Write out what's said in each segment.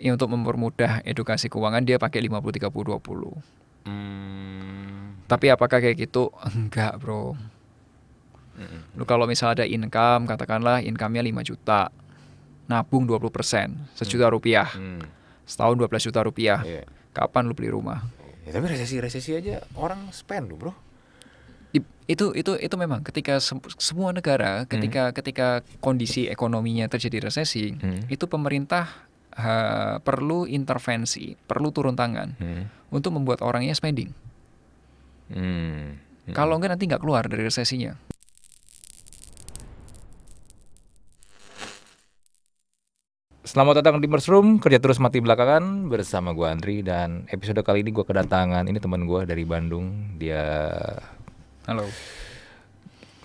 ya untuk mempermudah edukasi keuangan dia pakai 50 30 20. Hmm. Tapi apakah kayak gitu? Enggak, Bro. Lu kalau misalnya ada income, katakanlah income-nya 5 juta. Nabung 20%, sejuta mm. rupiah. Hmm. Setahun 12 juta rupiah. Iya. Kapan lu beli rumah? Ya, tapi resesi-resesi aja orang spend loh, Bro. Itu itu itu memang ketika semua negara ketika hmm. ketika kondisi ekonominya terjadi resesi, hmm. itu pemerintah ha, perlu intervensi, perlu turun tangan hmm. untuk membuat orangnya spending. Hmm. Hmm. Kalau hmm. enggak nanti nggak keluar dari resesinya. Selamat datang di Merse Room, kerja terus mati belakangan bersama gue Andri dan episode kali ini gue kedatangan ini teman gue dari Bandung dia. Halo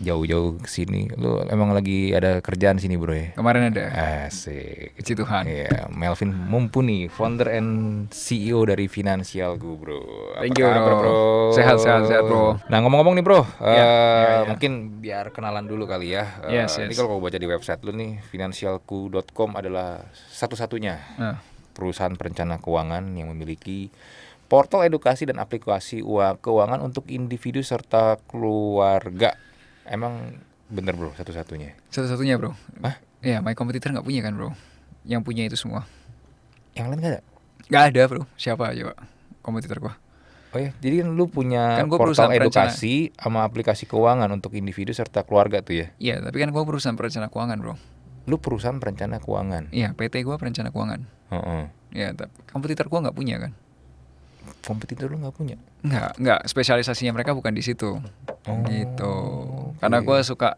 jauh-jauh ke sini. Lu emang lagi ada kerjaan sini, Bro ya? Kemarin ada. Asik. Kecil Tuhan. Iya, Melvin Mumpuni, founder and CEO dari Finansial Bro. Apa Thank you, kabar, bro. bro. Sehat, sehat, sehat, Bro. Nah, ngomong-ngomong nih, Bro. Yeah, ya, uh, yeah, yeah. Ya. mungkin biar kenalan dulu kali ya. Uh, yes, yes. Ini kalau gue baca di website lu nih, finansialku.com adalah satu-satunya uh. perusahaan perencana keuangan yang memiliki portal edukasi dan aplikasi uang keuangan untuk individu serta keluarga. Emang bener bro satu-satunya? Satu-satunya bro. Hah? Ya, my competitor gak punya kan bro? Yang punya itu semua. Yang lain nggak ada? Nggak ada bro. Siapa aja pak kompetitor gua? Oh ya, jadi kan lu punya kan gua portal edukasi perencana. sama aplikasi keuangan untuk individu serta keluarga tuh ya? Iya, tapi kan gua perusahaan perencana keuangan bro. Lu perusahaan perencana keuangan? Iya, PT gua perencana keuangan. Heeh. Uh -uh. Ya, tapi kompetitor gua nggak punya kan? kompetitor lu nggak punya nggak nggak spesialisasinya mereka bukan di situ oh, gitu okay. karena gue suka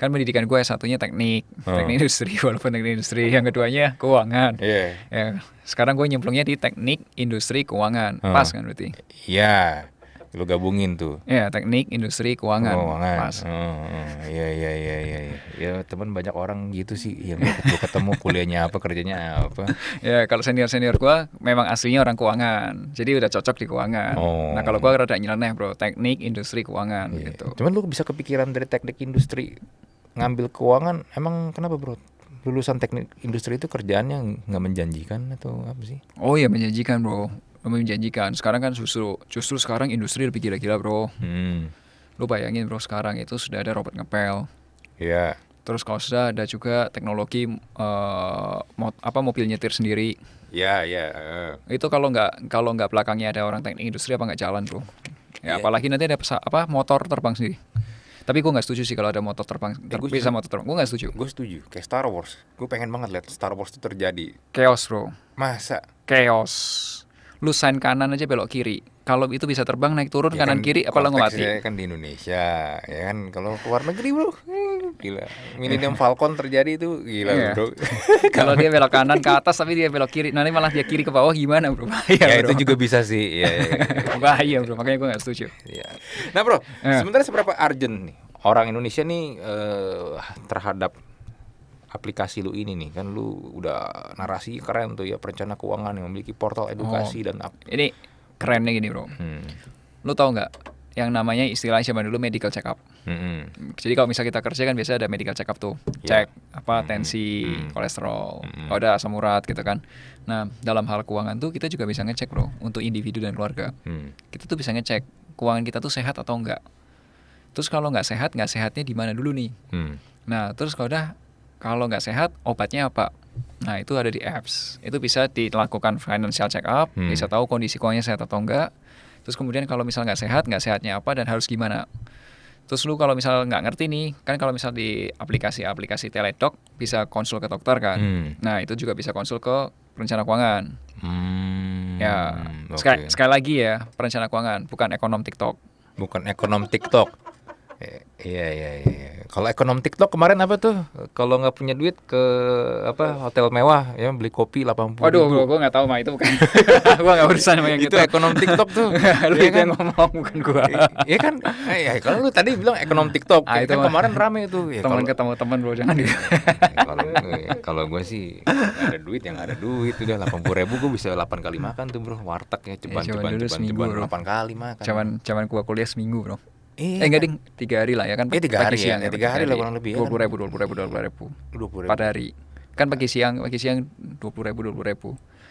kan pendidikan gue ya satunya teknik oh. teknik industri walaupun teknik industri yang keduanya keuangan yeah. ya sekarang gue nyemplungnya di teknik industri keuangan oh. pas kan berarti iya yeah Lu gabungin tuh. Ya, teknik, industri, keuangan. Oh, keuangan. Pas. Oh, iya iya iya iya. Ya, teman banyak orang gitu sih yang gue ketemu kuliahnya apa, kerjanya apa. ya, kalau senior-senior gua memang aslinya orang keuangan. Jadi udah cocok di keuangan. Oh. Nah, kalau gua rada nyeleneh, Bro. Teknik, industri, keuangan ya. gitu. Cuman lu bisa kepikiran dari teknik industri ngambil keuangan emang kenapa, Bro? lulusan teknik industri itu kerjaannya nggak menjanjikan atau apa sih? Oh ya menjanjikan bro lebih menjanjikan sekarang kan justru justru sekarang industri lebih gila-gila bro hmm. lu bayangin bro sekarang itu sudah ada robot ngepel Iya. Yeah. terus kalau sudah ada juga teknologi uh, mot, apa mobil nyetir sendiri Iya, yeah, ya yeah, uh. itu kalau nggak kalau nggak belakangnya ada orang teknik industri apa nggak jalan bro ya yeah. apalagi nanti ada pesa, apa motor terbang sendiri tapi gue nggak setuju sih kalau ada motor terbang ter eh, bisa motor terbang gue nggak setuju gue setuju kayak Star Wars gue pengen banget lihat Star Wars itu terjadi chaos bro masa chaos lu sign kanan aja belok kiri kalau itu bisa terbang naik turun ya kanan kan, kiri apa mati kan di Indonesia ya kan kalau luar negeri bro gila milenium Falcon terjadi itu gila yeah. bro kalau dia belok kanan ke atas tapi dia belok kiri nanti malah dia kiri ke bawah gimana bro ya, bahaya ya itu juga bisa sih ya, ya. bahaya bro makanya gue gak setuju ya. nah bro yeah. sebenarnya seberapa urgent nih orang Indonesia nih eh, terhadap aplikasi lu ini nih kan lu udah narasi keren tuh ya perencana keuangan yang memiliki portal edukasi oh. dan ap ini kerennya gini bro hmm. lu tau nggak yang namanya istilahnya zaman dulu medical check up. hmm Jadi kalau misal kita kerja kan biasa ada medical check up tuh, yeah. cek apa hmm. tensi, hmm kolesterol, hmm ada asam urat gitu kan. Nah dalam hal keuangan tuh kita juga bisa ngecek bro untuk individu dan keluarga. hmm. Kita tuh bisa ngecek keuangan kita tuh sehat atau enggak. Terus kalau nggak sehat, nggak sehatnya di mana dulu nih? hmm. Nah terus kalau udah kalau nggak sehat obatnya apa nah itu ada di apps itu bisa dilakukan financial check up hmm. bisa tahu kondisi keuangannya sehat atau enggak terus kemudian kalau misal nggak sehat nggak sehatnya apa dan harus gimana terus lu kalau misal nggak ngerti nih kan kalau misal di aplikasi-aplikasi teledoc bisa konsul ke dokter kan hmm. nah itu juga bisa konsul ke perencana keuangan hmm. ya okay. sekali, sekali lagi ya perencana keuangan bukan ekonom tiktok bukan ekonom tiktok E, iya, iya iya iya. Kalau ekonom TikTok kemarin apa tuh? Kalau nggak punya duit ke apa hotel mewah ya beli kopi 80 Waduh, gua gue nggak tahu mah itu bukan. gue nggak urusan sama yang itu. Itu ekonom TikTok tuh. lu ya kan? yang ngomong bukan gua. Iya kan? Eh, iya kalau lu tadi bilang ekonom TikTok. Ah, kan itu kan kemarin rame itu. Ya, teman ketemu teman bro jangan di. kalau ya, kalau gue sih ada duit yang ada duit udah 80 ribu gua bisa 8 kali makan tuh bro warteg ya eh, ceban ya, ceban ceban ceban 8 kali makan. Cuman cuman gua kuliah seminggu bro. Iya, eh enggak kan. ding, tiga hari lah ya kan. Iya tiga pagi hari siang, ya, ya, tiga hari, lah kurang lebih. Ya, kan. Dua puluh ribu, dua puluh ribu, dua puluh ribu. Dua puluh ribu. Empat hari. Kan pagi siang, pagi siang dua puluh ribu, dua puluh ribu.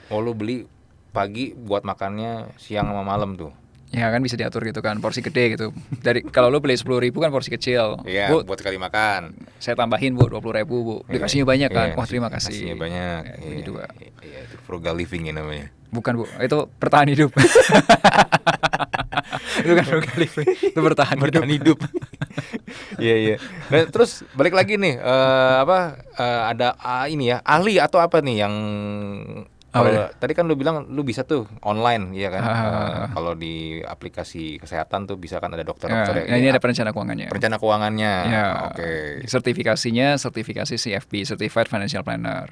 Oh lo beli pagi buat makannya siang sama malam tuh. Ya kan bisa diatur gitu kan porsi gede gitu. Dari kalau lo beli sepuluh ribu kan porsi kecil. Iya. Bu, buat sekali makan. Saya tambahin bu dua puluh ribu bu. Iya, dikasihnya banyak kan. Iya, Wah terima kasih. Dikasihnya banyak. Iya, itu frugal living ya namanya. Bukan bu, itu bertahan hidup. itu kan kali itu bertahan bertahan hidup. Iya iya. Nah, terus balik lagi nih uh, apa uh, ada uh, ini ya ahli atau apa nih yang Oh, tadi kan lu bilang lu bisa tuh online ya kan. Uh, uh, kalau di aplikasi kesehatan tuh bisa kan ada dokter-dokter. Nah ini ya, ada perencana keuangannya. Perencana keuangannya. Yeah. Oke. Okay. Sertifikasinya sertifikasi CFP, Certified Financial Planner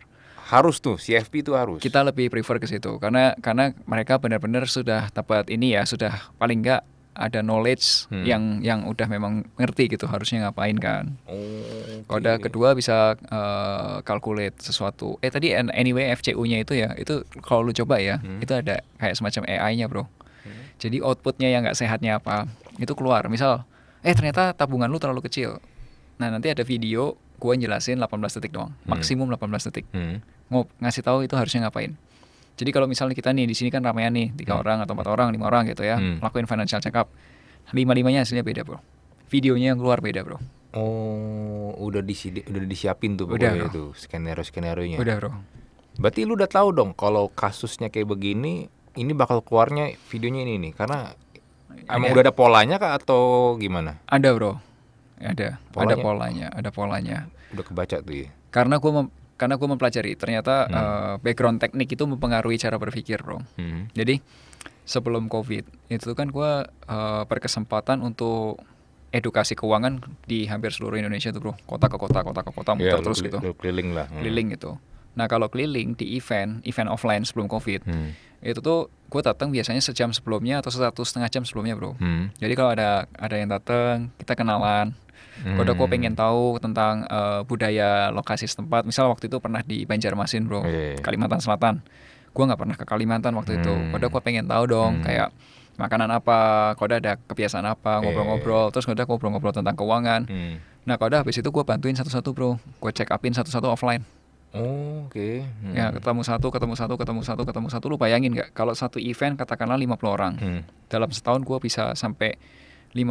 harus tuh CFP itu harus. Kita lebih prefer ke situ karena karena mereka benar-benar sudah dapat ini ya sudah paling enggak ada knowledge hmm. yang yang udah memang ngerti gitu harusnya ngapain kan. Oh, okay. Kode kedua bisa uh, calculate sesuatu. Eh tadi anyway FCU-nya itu ya itu kalau lu coba ya hmm. itu ada kayak semacam AI-nya bro. Hmm. Jadi outputnya yang nggak sehatnya apa itu keluar. Misal eh ternyata tabungan lu terlalu kecil. Nah nanti ada video gue jelasin 18 detik doang, hmm. maksimum 18 detik. Hmm ngasih tahu itu harusnya ngapain. Jadi kalau misalnya kita nih di sini kan ramean nih tiga hmm. orang atau empat orang lima orang gitu ya hmm. lakuin financial check up lima limanya hasilnya beda bro. Videonya yang keluar beda bro. Oh, udah disi udah disiapin tuh pokoknya bro. itu skenario skenarionya. Udah bro. Berarti lu udah tahu dong kalau kasusnya kayak begini ini bakal keluarnya videonya ini nih karena ada. emang udah ada polanya kah atau gimana? Ada bro, ada polanya. ada polanya, ada polanya. Udah kebaca tuh ya. Karena gua karena gue mempelajari ternyata hmm. uh, background teknik itu mempengaruhi cara berpikir bro hmm. jadi sebelum covid itu kan gue uh, berkesempatan untuk edukasi keuangan di hampir seluruh Indonesia tuh bro kota ke kota kota ke kota muter yeah, terus gitu keliling lah hmm. keliling gitu nah kalau keliling di event event offline sebelum covid hmm. itu tuh gue datang biasanya sejam sebelumnya atau satu setengah jam sebelumnya bro hmm. jadi kalau ada ada yang datang kita kenalan Kodok gue hmm. pengen tahu tentang uh, budaya lokasi setempat. Misal waktu itu pernah di Banjarmasin bro, yeah. Iya, iya. Kalimantan Selatan. Gue nggak pernah ke Kalimantan waktu hmm. itu. Kodok gue pengen tahu dong hmm. kayak makanan apa, kode ada kebiasaan apa, iya, ngobrol-ngobrol, terus Koda ngobrol-ngobrol tentang keuangan. Hmm. Nah kode habis itu gue bantuin satu-satu bro, gue check upin satu-satu offline. Oh, Oke. Okay. Hmm. Ya ketemu satu, ketemu satu, ketemu satu, ketemu satu. Lu bayangin nggak? Kalau satu event katakanlah 50 orang, hmm. dalam setahun gue bisa sampai 50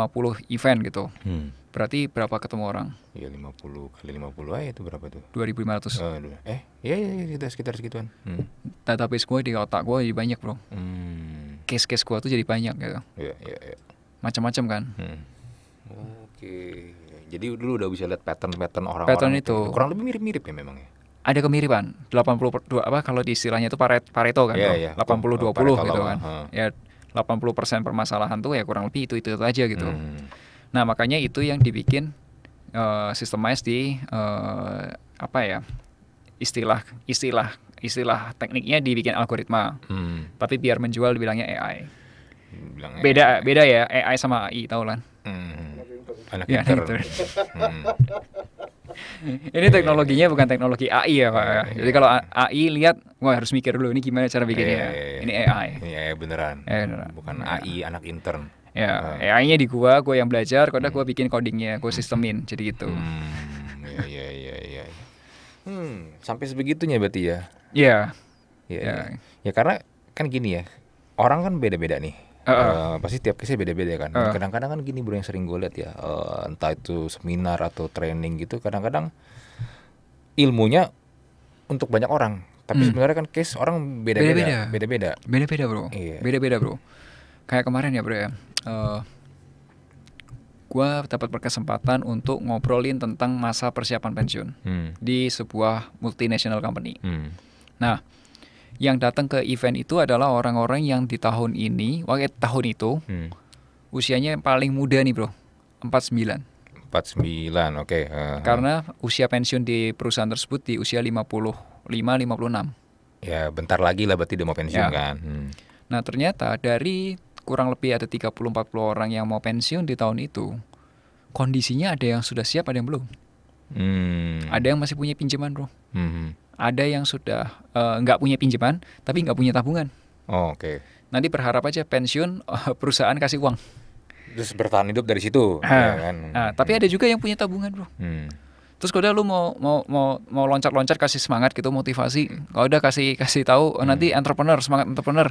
event gitu. Hmm. Berarti berapa ketemu orang? Iya 50 kali 50 aja itu berapa tuh? 2500 ratus Eh, eh iya, iya iya kita sekitar segituan hmm. Tapi gue di otak gue jadi banyak bro case hmm. Case-case gue tuh jadi banyak gitu Iya iya iya Macam-macam kan hmm. Oke okay. Jadi dulu udah bisa lihat pattern-pattern orang-orang Pattern itu. Gitu. Kurang lebih mirip-mirip ya memang ya? Ada kemiripan 80 apa kalau di istilahnya itu pare pareto kan yeah, yeah. 80 20 gitu kan. Ya, delapan Ya 80% permasalahan tuh ya kurang lebih itu itu, itu aja gitu. Hmm Nah makanya itu yang dibikin uh, systemize di uh, apa ya istilah istilah istilah tekniknya dibikin algoritma. Hmm. Tapi biar menjual dibilangnya AI. Bilang beda beda ya AI sama AI tau kan? Hmm. Anak ya, ini teknologinya bukan teknologi AI ya pak. Yeah, Jadi kalau AI iya. lihat, wah harus mikir dulu ini gimana cara bikinnya. Yeah, yeah, yeah. Ini AI. Ini iya, iya, yeah, beneran. AI beneran. Bukan AI anak intern. Ya, nah. AI-nya di gua, gua yang belajar, karena hmm. gua bikin codingnya, gua sistemin, jadi gitu. Hmm, iya iya iya Hmm, sampai sebegitunya berarti ya. Iya. Iya. Ya. ya karena kan gini ya. Orang kan beda-beda nih. Uh, uh, uh, pasti tiap case beda-beda kan. kadang Kadang-kadang kan gini bro yang sering gue lihat ya, uh, entah itu seminar atau training gitu, kadang-kadang ilmunya untuk banyak orang, tapi hmm. sebenarnya kan case orang beda-beda. Beda-beda. Beda-beda, bro. beda iya. Beda-beda, bro. Kayak kemarin ya, bro ya uh, eh, gue dapat berkesempatan untuk ngobrolin tentang masa persiapan pensiun hmm. di sebuah multinational company. Hmm. Nah, yang datang ke event itu adalah orang-orang yang di tahun ini, waktu tahun itu hmm. usianya yang paling muda nih bro, 49. 49, oke. Okay. Uh -huh. Karena usia pensiun di perusahaan tersebut di usia 55, 56. Ya, bentar lagi lah berarti dia mau pensiun ya. kan. Hmm. Nah, ternyata dari kurang lebih ada 30-40 orang yang mau pensiun di tahun itu, kondisinya ada yang sudah siap, ada yang belum. Hmm. Ada yang masih punya pinjaman, bro. Hmm. Ada yang sudah eh, nggak uh, punya pinjaman, tapi nggak punya tabungan. Oh, Oke. Okay. Nanti berharap aja pensiun eh, perusahaan kasih uang. Terus bertahan hidup dari situ. Ah. ya kan? Ah, tapi hmm. ada juga yang punya tabungan, bro. Hmm terus kalau udah lu mau mau mau mau loncat loncat kasih semangat gitu motivasi kalau udah kasih kasih tahu oh, hmm. nanti entrepreneur semangat entrepreneur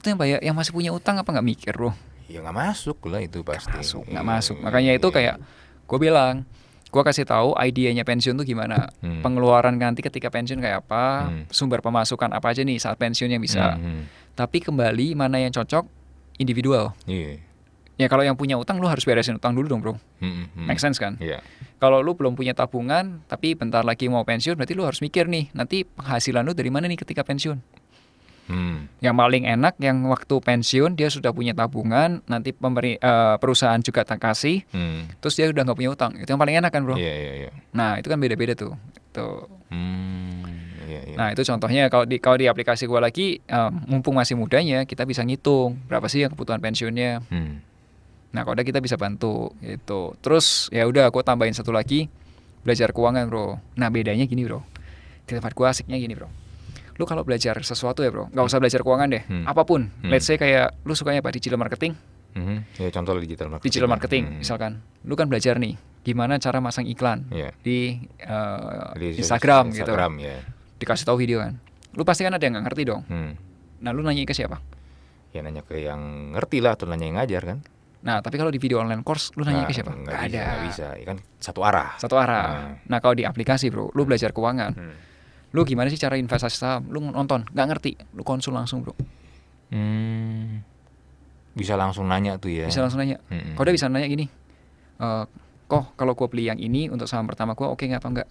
itu yang bayar yang masih punya utang apa nggak mikir loh ya nggak masuk lah itu pasti nggak masuk masuk hmm, makanya itu iya. kayak gue bilang gue kasih tahu idenya pensiun tuh gimana hmm. pengeluaran nanti ketika pensiun kayak apa hmm. sumber pemasukan apa aja nih saat pensiun yang bisa hmm, hmm. tapi kembali mana yang cocok individual yeah. Ya kalau yang punya utang lu harus beresin utang dulu dong bro. Hmm, hmm. Make sense kan? Yeah. Kalau lu belum punya tabungan tapi bentar lagi mau pensiun berarti lu harus mikir nih nanti penghasilan lu dari mana nih ketika pensiun. Hmm. Yang paling enak yang waktu pensiun dia sudah punya tabungan nanti pemberi, uh, perusahaan juga tak kasih. Hmm. Terus dia udah nggak punya utang itu yang paling enak kan bro. Yeah, yeah, yeah. Nah itu kan beda-beda tuh. Tuh. Hmm. Iya, iya. Nah itu contohnya kalau di kalau di aplikasi gua lagi uh, mumpung masih mudanya kita bisa ngitung berapa sih yang kebutuhan pensiunnya. Hmm Nah, kalau ada kita bisa bantu gitu. Terus ya udah aku tambahin satu lagi belajar keuangan, Bro. Nah, bedanya gini, Bro. Di tempat gua asiknya gini, Bro. Lu kalau belajar sesuatu ya, Bro, nggak hmm. usah belajar keuangan deh. Hmm. Apapun. Hmm. Let's say kayak lu sukanya apa digital marketing? Hmm. Ya contoh digital marketing. Digital marketing hmm. misalkan. Lu kan belajar nih gimana cara masang iklan yeah. di, uh, di Instagram, gitu. Instagram gitu. Ya. Yeah. Dikasih tahu video kan. Lu pasti kan ada yang nggak ngerti dong. Hmm. Nah, lu nanya ke siapa? Ya nanya ke yang ngerti lah atau nanya yang ngajar kan Nah, tapi kalau di video online course lu nanya nah, ke siapa? Gak, gak ada. Gak bisa, ya kan satu arah. Satu arah. Hmm. Nah, kalau di aplikasi, Bro, lu belajar keuangan. Hmm. Lu gimana sih cara investasi saham? Lu nonton, nggak ngerti, lu konsul langsung, Bro. Hmm. Bisa langsung nanya tuh ya. Bisa langsung nanya. Hmm. Kau udah bisa nanya gini. Uh, eh, kok kalau gua beli yang ini untuk saham pertama gua oke okay, nggak apa enggak?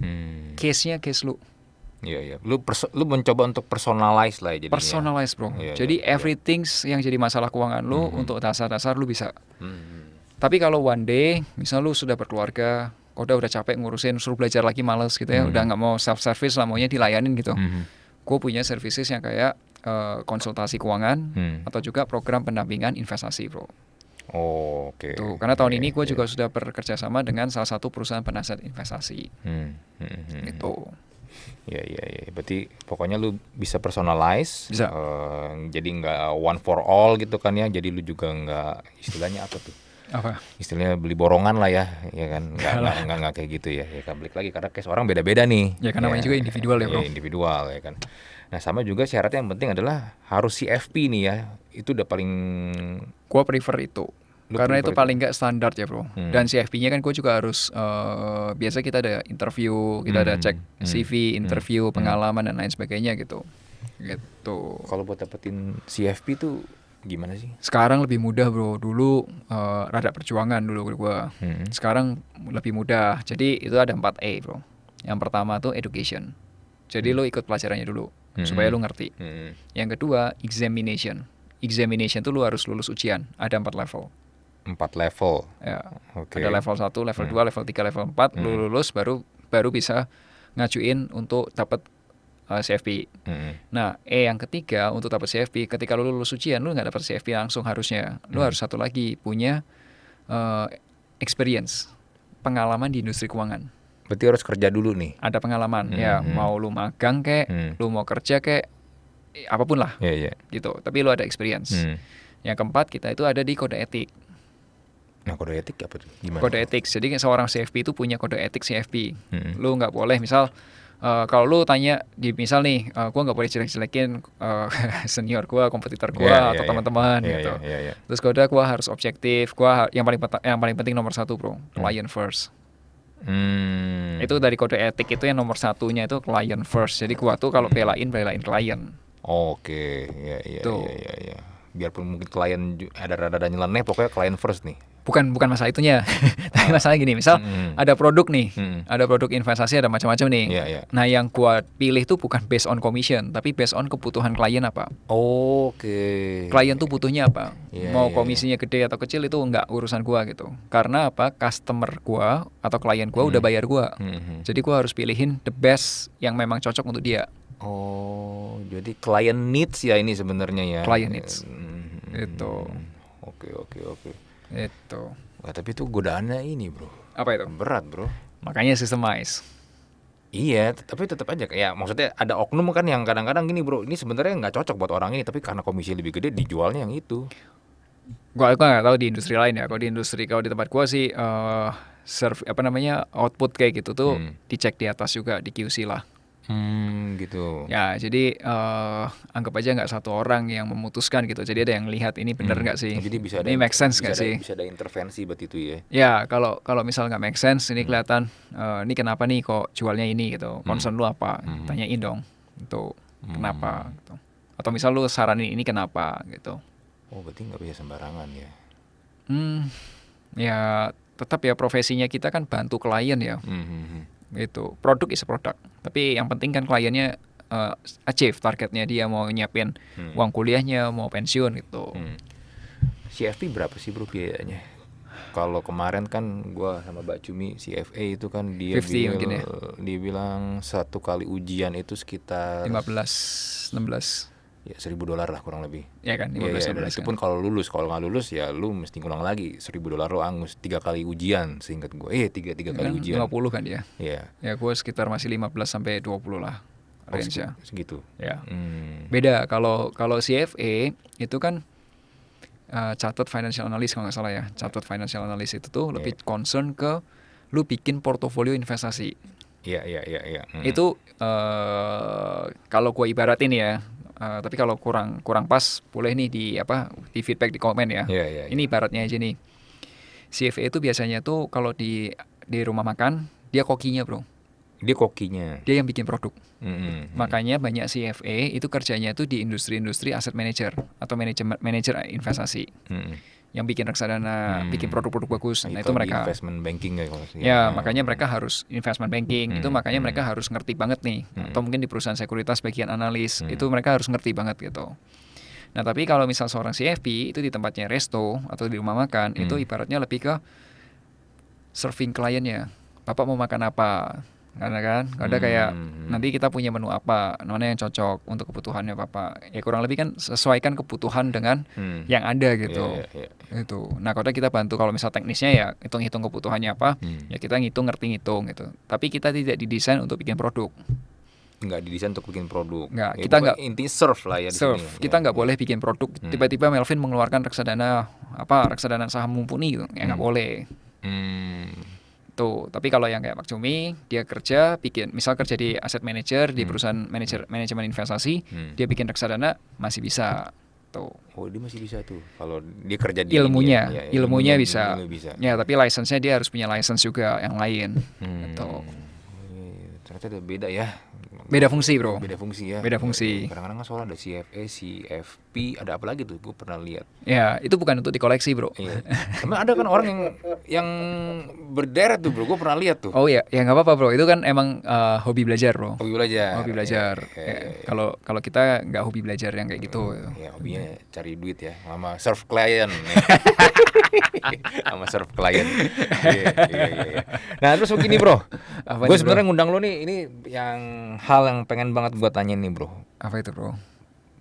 Hmm. Case-nya case lu. Iya iya. Lu lu mencoba untuk personalize lah ya Personalize, Bro. Ya, jadi ya, everything yang jadi masalah keuangan lu hmm. untuk dasar-dasar lu bisa. Hmm. Tapi kalau one day, misal lu sudah berkeluarga, kau udah udah capek ngurusin, suruh belajar lagi males gitu ya, hmm. udah nggak mau self service lah maunya dilayanin gitu. Hmm. Gue punya services yang kayak uh, konsultasi keuangan hmm. atau juga program pendampingan investasi, Bro. Oh, oke. Okay. karena tahun okay, ini gue okay. juga sudah bekerja sama dengan salah satu perusahaan penasihat investasi. Hmm. Hmm. hmm, hmm. Itu. Iya iya iya. Berarti pokoknya lu bisa personalize. Bisa. Uh, jadi nggak one for all gitu kan ya. Jadi lu juga nggak istilahnya apa tuh? apa istilahnya beli borongan lah ya ya kan Gak, nggak, gak, gak kayak gitu ya ya kan balik lagi karena case orang beda-beda nih ya karena namanya ya, juga individual ya, ya bro ya, individual ya kan nah sama juga syaratnya yang penting adalah harus CFP nih ya itu udah paling gua prefer itu karena itu paling nggak standar ya bro. Hmm. Dan CFP-nya kan gue juga harus uh, eh, biasa kita ada interview, kita hmm. ada cek hmm. CV, hmm. interview, hmm. pengalaman dan lain sebagainya gitu. Gitu. Kalau buat dapetin CFP tuh gimana sih? Sekarang lebih mudah bro. Dulu uh, rada perjuangan dulu gue. Hmm. Sekarang lebih mudah. Jadi itu ada 4 E bro. Yang pertama tuh education. Jadi hmm. lo ikut pelajarannya dulu hmm. supaya lo ngerti. Hmm. Yang kedua examination. Examination tuh lo harus lulus ujian. Ada empat level empat level. Ya. Okay. Ada level satu, level hmm. level tiga, level empat. Hmm. lulus baru baru bisa ngajuin untuk dapat uh, CFP. Hmm. Nah, E yang ketiga untuk dapat CFP, ketika lu lulus ujian lu nggak dapat CFP langsung harusnya. Lu hmm. harus satu lagi punya uh, experience, pengalaman di industri keuangan. Berarti harus kerja dulu nih. Ada pengalaman hmm. ya, hmm. mau lu magang kek, hmm. lu mau kerja kek, apapun lah. Yeah, yeah. Gitu. Tapi lu ada experience. Hmm. Yang keempat kita itu ada di kode etik. Nah kode etik apa tuh? Gimana? Kode etik. Jadi seorang CFP itu punya kode etik CFP. Hmm. Lu nggak boleh misal uh, kalau lu tanya misal nih, uh, gua nggak boleh jelek-jelekin uh, senior gua, kompetitor gua, yeah, iya, atau yeah, teman-teman yeah. gitu. Yeah, yeah, yeah, Terus kode gua harus objektif. gua yang paling yang paling penting nomor satu bro, hmm. client hmm. first. Hmm. Itu dari kode etik itu yang nomor satunya itu client first. Jadi gua tuh kalau belain belain klien. Oke, iya ya ya, ya Biarpun mungkin klien ada rada-rada nyeleneh, pokoknya client first nih bukan bukan masalah itunya tapi ah. masalah gini misal hmm. ada produk nih hmm. ada produk investasi ada macam-macam nih yeah, yeah. nah yang kuat pilih tuh bukan based on commission tapi based on kebutuhan klien apa oke okay. klien tuh butuhnya apa yeah, mau yeah, iya. komisinya yeah. gede atau kecil itu nggak urusan gua gitu karena apa customer gua atau klien gua hmm. udah bayar gua hmm. jadi gua harus pilihin the best yang memang cocok untuk dia oh jadi client needs ya ini sebenarnya ya client needs hmm. itu oke okay, oke okay, oke okay. Itu. Wah, tapi itu godaannya ini, Bro. Apa itu? Berat, Bro. Makanya systemize. Iya, tapi tetap aja kayak ya, maksudnya ada oknum kan yang kadang-kadang gini bro, ini sebenarnya nggak cocok buat orang ini, tapi karena komisi lebih gede dijualnya yang itu. Gua aku nggak tahu di industri lain ya, kalau di industri kalau di tempat gua sih uh, eh, serve apa namanya output kayak gitu tuh hmm. dicek di atas juga di QC lah. Hmm, gitu. Ya, jadi uh, anggap aja nggak satu orang yang memutuskan gitu. Jadi ada yang lihat ini benar hmm. nggak hmm. sih? Jadi bisa ada ini make sense nggak sih? Bisa ada intervensi buat itu ya. Ya, kalau kalau misal nggak make sense, ini hmm. kelihatan uh, ini kenapa nih kok jualnya ini gitu. Hmm. Concern hmm. lu apa? Hmm. Tanyain dong. Itu hmm. kenapa gitu. Atau misal lu saranin ini kenapa gitu. Oh, berarti nggak bisa sembarangan ya. Hmm. Ya, tetap ya profesinya kita kan bantu klien ya. Hmm gitu produk is a product tapi yang penting kan kliennya uh, achieve targetnya dia mau nyiapin hmm. uang kuliahnya mau pensiun gitu hmm. CFP berapa sih bro biayanya kalau kemarin kan gue sama Mbak Cumi CFA itu kan dia 50 bil, ya. dia bilang satu kali ujian itu sekitar 15 16 ya seribu dolar lah kurang lebih. Ya kan, 15 iya, iya, ya, ya, dan itu pun kalau lulus, kalau nggak lulus ya lu mesti ngulang lagi seribu dolar lo angus tiga kali ujian seingat gue. Eh tiga tiga kali kan ujian. Lima puluh kan dia. Iya. Ya, ya gue sekitar masih lima belas sampai dua puluh lah range nya. Oh, segitu. Ya. Hmm. Beda kalau kalau CFA e itu kan uh, catat financial analyst kalau nggak salah ya. catat financial analyst itu tuh yeah. lebih ya. concern ke lu bikin portofolio investasi. Iya, iya, iya, iya. Hmm. Itu uh, kalau gue ibaratin ya, Uh, tapi kalau kurang kurang pas boleh nih di apa di feedback di komen ya. Yeah, yeah, Ini iya. baratnya aja nih. CFA itu biasanya tuh kalau di di rumah makan dia kokinya bro. Dia kokinya. Dia yang bikin produk. Mm -hmm. Makanya banyak CFA itu kerjanya tuh di industri-industri aset manager atau manajer manajer investasi. Mm -hmm yang bikin reksadana, hmm. bikin produk-produk bagus. Nah, nah itu, mereka investment banking ya Ya, hmm. makanya mereka harus investment banking. Hmm. Itu makanya hmm. mereka harus ngerti banget nih. Hmm. Atau mungkin di perusahaan sekuritas bagian analis, hmm. itu mereka harus ngerti banget gitu. Nah, tapi kalau misal seorang CFP itu di tempatnya resto atau di rumah makan, hmm. itu ibaratnya lebih ke serving kliennya. Bapak mau makan apa? karena kan ada kayak hmm. nanti kita punya menu apa mana yang cocok untuk kebutuhannya papa ya kurang lebih kan sesuaikan kebutuhan dengan hmm. yang ada iya, gitu yeah, yeah, yeah. itu nah kalau kita bantu kalau misal teknisnya ya hitung-hitung kebutuhannya apa hmm. ya kita ngitung ngerti ngitung gitu tapi kita tidak didesain untuk bikin produk nggak didesain untuk bikin produk. Nggak, ya, kita nggak intinya serve lah ya. Serve. Di sini. Kita ya, nggak ya. boleh bikin produk. Hmm. Tiba-tiba Melvin mengeluarkan reksadana apa reksadana saham mumpuni gitu, ya nggak hmm. boleh. Hmm. Tuh, gitu. tapi kalau yang kayak Pak Cumi, dia kerja bikin misal kerja di aset manager di hmm. perusahaan hmm. manajemen investasi, hmm. dia bikin reksadana masih bisa. Tuh. Oh, dia masih bisa tuh. Kalau dia kerja di ilmunya, ya, ya, ilmunya, ilmunya bisa. Ilmu bisa. Ya, tapi license-nya dia harus punya license juga yang lain. Hmm. Atau gitu. oh, iya, iya. Ternyata ada beda ya. Beda fungsi, Bro. Beda fungsi ya. Beda fungsi. Kadang-kadang kan soal ada CFA, CFP kopi, ada apa lagi tuh? Gue pernah lihat. Ya, itu bukan untuk dikoleksi, bro. Iya. ada kan orang yang yang berderet tuh, bro. Gue pernah lihat tuh. Oh iya, ya nggak apa-apa, bro. Itu kan emang uh, hobi belajar, bro. Hobi belajar. Hobi belajar. Iya, iya, ya, iya. Kalau ya, ya, kalau kita nggak hobi belajar yang kayak gitu. Hmm, ya, hobinya cari duit ya, sama serve client sama serve client yeah, yeah, yeah. Nah, terus begini, bro. Gue sebenarnya ngundang lo nih, ini yang hal yang pengen banget gue tanya nih, bro. Apa itu, bro?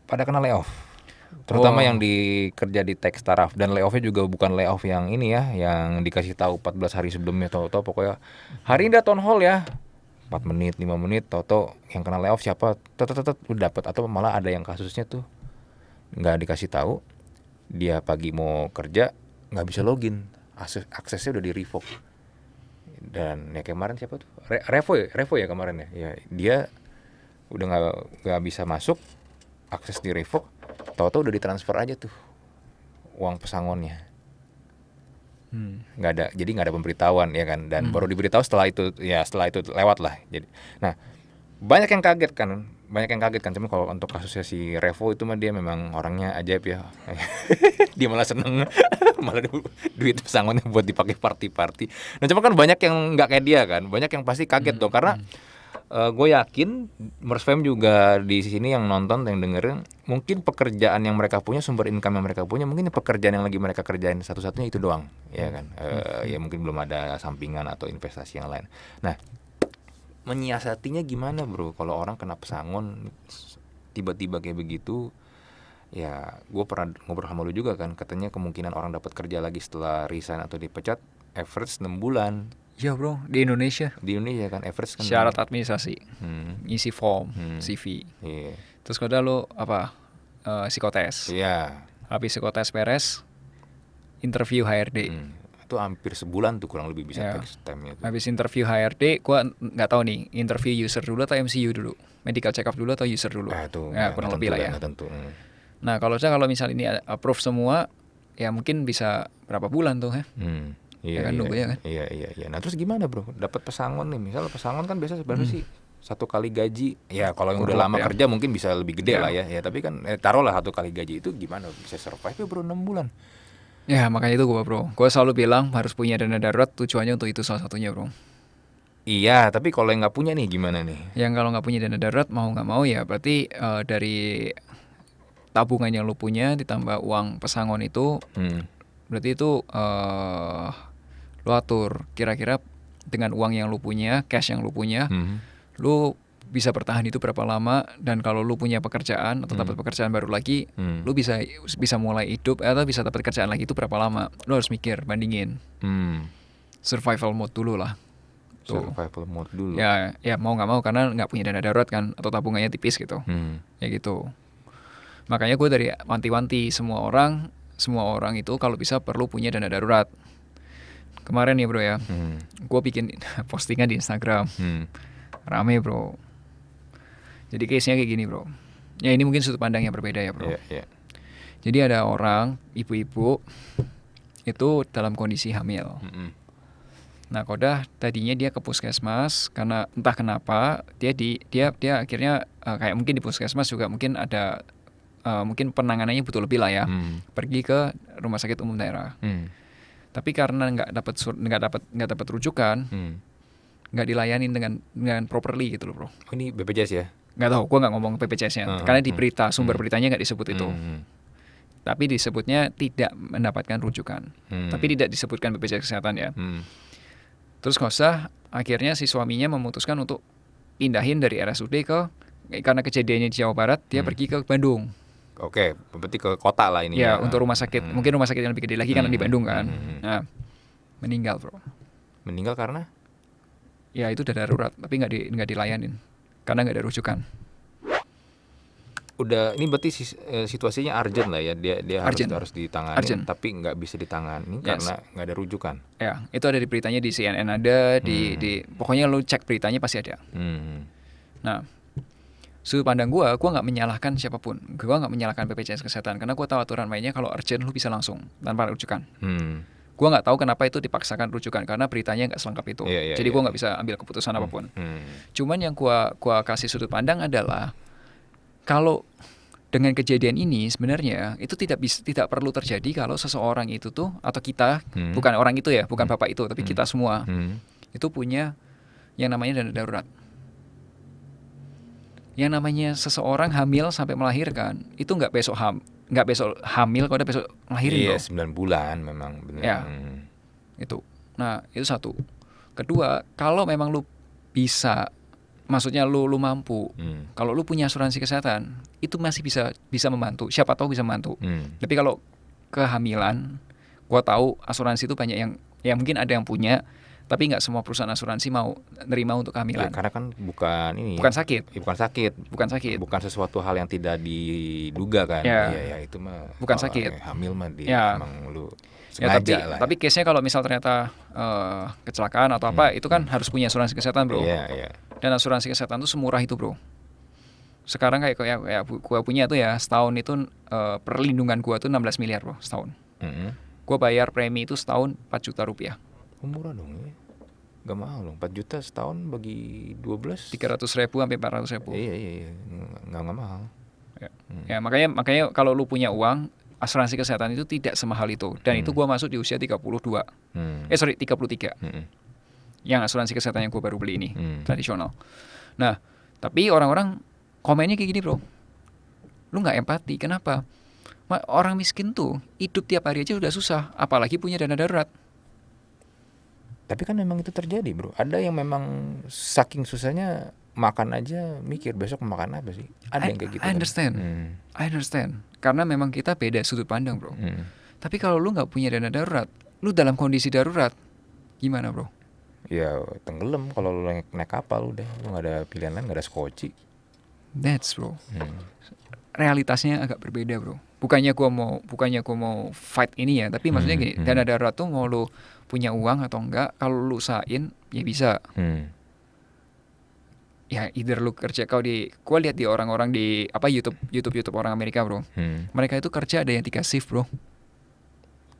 Pada kena layoff terutama oh. yang dikerja di tech startup dan layoffnya juga bukan layoff yang ini ya yang dikasih tahu 14 hari sebelumnya atau toh pokoknya hari ini ada town hall ya 4 menit 5 menit toto yang kena layoff siapa tetet udah dapat atau malah ada yang kasusnya tuh nggak dikasih tahu dia pagi mau kerja nggak bisa login akses aksesnya udah di revoke dan ya kemarin siapa tuh Re Revo ya Revo ya kemarin ya, ya dia udah nggak nggak bisa masuk akses di revoke Toto udah ditransfer aja tuh uang pesangonnya hmm. nggak ada jadi nggak ada pemberitahuan ya kan dan hmm. baru diberitahu setelah itu ya setelah itu lewat lah jadi nah banyak yang kaget kan banyak yang kaget kan cuma kalau untuk kasusnya si Revo itu mah dia memang orangnya ajaib ya dia malah seneng malah duit pesangonnya buat dipakai party-party nah cuma kan banyak yang nggak kayak dia kan banyak yang pasti kaget hmm. dong karena hmm uh, eh, gue yakin Mersfam juga di sini yang nonton yang dengerin mungkin pekerjaan yang mereka punya sumber income yang mereka punya mungkin pekerjaan yang lagi mereka kerjain satu-satunya itu doang ya kan uh, hmm. ya mungkin belum ada sampingan atau investasi yang lain nah menyiasatinya gimana bro kalau orang kena pesangon tiba-tiba kayak begitu ya gue pernah ngobrol sama lu juga kan katanya kemungkinan orang dapat kerja lagi setelah resign atau dipecat average 6 bulan Iya bro, di Indonesia. Di Indonesia kan average kan. Syarat administrasi, hmm. ngisi form, hmm. CV. Yeah. Terus kalau lo apa? Uh, psikotes. Iya. Yeah. Habis psikotes peres, interview HRD. Hmm. Itu hampir sebulan tuh kurang lebih bisa yeah. Iya. time-nya Habis interview HRD, gua nggak tahu nih, interview user dulu atau MCU dulu? Medical check up dulu atau user dulu? Eh, itu, ya, nah, kurang lebih lah ya. Tentu. Hmm. Nah, kalau saya kalau misal ini approve semua, ya mungkin bisa berapa bulan tuh ya. Hmm iya, ya kan iya. iya, kan iya iya iya nah terus gimana bro dapat pesangon nih misal pesangon kan biasa sebenarnya hmm. sih satu kali gaji ya kalau yang udah lama ya. kerja mungkin bisa lebih gede ya. lah ya ya tapi kan eh, taruhlah satu kali gaji itu gimana bisa survive ya bro enam bulan ya makanya itu gua bro Gua selalu bilang harus punya dana darurat tujuannya untuk itu salah satunya bro Iya, tapi kalau yang nggak punya nih gimana nih? Yang kalau nggak punya dana darurat mau nggak mau ya berarti uh, dari tabungan yang lo punya ditambah uang pesangon itu, hmm. berarti itu uh, lu atur kira-kira dengan uang yang lu punya cash yang lu punya hmm. lu bisa bertahan itu berapa lama dan kalau lu punya pekerjaan atau dapat mhm. pekerjaan baru lagi hmm. lu bisa bisa mulai hidup atau bisa dapat kerjaan lagi itu berapa lama lu harus mikir bandingin hmm. survival mode dulu lah survival mode dulu ya ya mau nggak mau karena nggak punya dana darurat kan atau tabungannya tipis gitu hmm. ya gitu makanya gue dari wanti-wanti semua orang semua orang itu kalau bisa perlu punya dana darurat kemarin ya bro ya hmm. gue bikin postingan di Instagram hmm. rame bro jadi case nya kayak gini bro ya ini mungkin sudut pandang yang berbeda ya bro yeah, yeah. jadi ada orang ibu-ibu itu dalam kondisi hamil mm -hmm. nah kodah tadinya dia ke puskesmas karena entah kenapa dia di dia dia akhirnya uh, kayak mungkin di puskesmas juga mungkin ada uh, mungkin penanganannya butuh lebih lah ya mm. pergi ke rumah sakit umum daerah mm tapi karena nggak dapat nggak dapat nggak dapat rujukan, hmm. nggak hmm. dilayani dengan dengan properly gitu loh, Bro. Oh, ini BPJS ya? Nggak tahu, gue nggak ngomong BPJS-nya. Ah, karena di hmm. berita sumber hmm. beritanya nggak disebut itu. Hmm. Tapi disebutnya tidak mendapatkan rujukan. Hmm. Tapi tidak disebutkan BPJS kesehatan ya. Hmm. Terus nggak usah, akhirnya si suaminya memutuskan untuk pindahin dari RSUD ke karena kejadiannya di Jawa Barat, dia hmm. pergi ke Bandung. Oke, okay, berarti ke kota lah ini. Ya, ya. untuk rumah sakit. Hmm. Mungkin rumah sakit yang lebih gede lagi kan, hmm. kan di Bandung kan. Hmm, hmm. Nah, meninggal, Bro. Meninggal karena? Ya, itu udah darurat, tapi nggak di nggak dilayanin. Karena nggak ada rujukan. Udah, ini berarti eh, situasinya urgent lah ya. Dia dia harus urgent. harus ditangani, urgent. tapi nggak bisa ditangani yes. karena nggak ada rujukan. Ya, itu ada di beritanya di CNN ada, di di hmm. pokoknya lu cek beritanya pasti ada. Hmm. Nah, sudut pandang gue, gue nggak menyalahkan siapapun. Gue nggak menyalahkan BPJS Kesehatan karena gue tahu aturan mainnya kalau urgent lu bisa langsung tanpa rujukan. Hmm. Gue nggak tahu kenapa itu dipaksakan rujukan karena beritanya nggak selengkap itu. Yeah, yeah, Jadi iya. gue nggak yeah. bisa ambil keputusan hmm, apapun. Hmm. Cuman yang gue gua kasih sudut pandang adalah kalau dengan kejadian ini sebenarnya itu tidak bisa tidak perlu terjadi kalau seseorang itu tuh atau kita hmm. bukan orang itu ya bukan hmm. bapak itu tapi hmm. kita semua hmm. itu punya yang namanya dana darurat yang namanya seseorang hamil sampai melahirkan itu nggak besok ham nggak besok hamil kalau ada besok melahirin iya, loh. 9 bulan memang benar. Ya, hmm. itu. Nah, itu satu. Kedua, kalau memang lu bisa maksudnya lu lu mampu. Hmm. Kalau lu punya asuransi kesehatan, itu masih bisa bisa membantu. Siapa tahu bisa membantu. Hmm. Tapi kalau kehamilan, gua tahu asuransi itu banyak yang yang mungkin ada yang punya, tapi nggak semua perusahaan asuransi mau nerima untuk kehamilan. Ya, karena kan bukan ini. Bukan sakit. Ya, bukan sakit. Bukan sakit. Bukan sesuatu hal yang tidak diduga kan. Iya, ya, ya itu mah. Bukan sakit. Hamil mah dia ya. emang lu ya, tapi, lah. Ya. Tapi case-nya kalau misal ternyata uh, kecelakaan atau apa, hmm. itu kan harus punya asuransi kesehatan, Bro. Iya, iya. Dan asuransi kesehatan itu semurah itu, Bro. Sekarang kayak kayak, ya gua punya tuh ya, setahun itu uh, perlindungan gua tuh 16 miliar, Bro, setahun. Mm -hmm. Gua bayar premi itu setahun 4 juta rupiah. Oh, murah dong ya. Gak mahal loh, 4 juta setahun bagi 12 300 ribu sampai 400 ribu Iya, iya, iya, nggak, gak mahal ya. Hmm. ya makanya makanya kalau lu punya uang Asuransi kesehatan itu tidak semahal itu Dan hmm. itu gua masuk di usia 32 hmm. Eh sorry, 33 hmm. Yang asuransi kesehatan yang gua baru beli ini hmm. Tradisional Nah, tapi orang-orang komennya kayak gini bro Lu gak empati, kenapa? Orang miskin tuh hidup tiap hari aja udah susah Apalagi punya dana darurat tapi kan memang itu terjadi bro ada yang memang saking susahnya makan aja mikir besok makan apa sih ada I, yang kayak gitu I kan. understand kan? I understand karena memang kita beda sudut pandang bro hmm. tapi kalau lu gak punya dana darurat lu dalam kondisi darurat gimana bro ya tenggelam kalau lu naik, naik kapal udah lu gak ada pilihan lain gak ada skoci that's bro hmm. realitasnya agak berbeda bro bukannya gua mau bukannya gua mau fight ini ya tapi hmm. maksudnya gini hmm. dana darurat tuh mau lu punya uang atau enggak kalau lu usahain ya bisa hmm. ya either lu kerja kau di gua lihat di orang-orang di apa YouTube YouTube YouTube orang Amerika bro hmm. mereka itu kerja ada yang tiga shift bro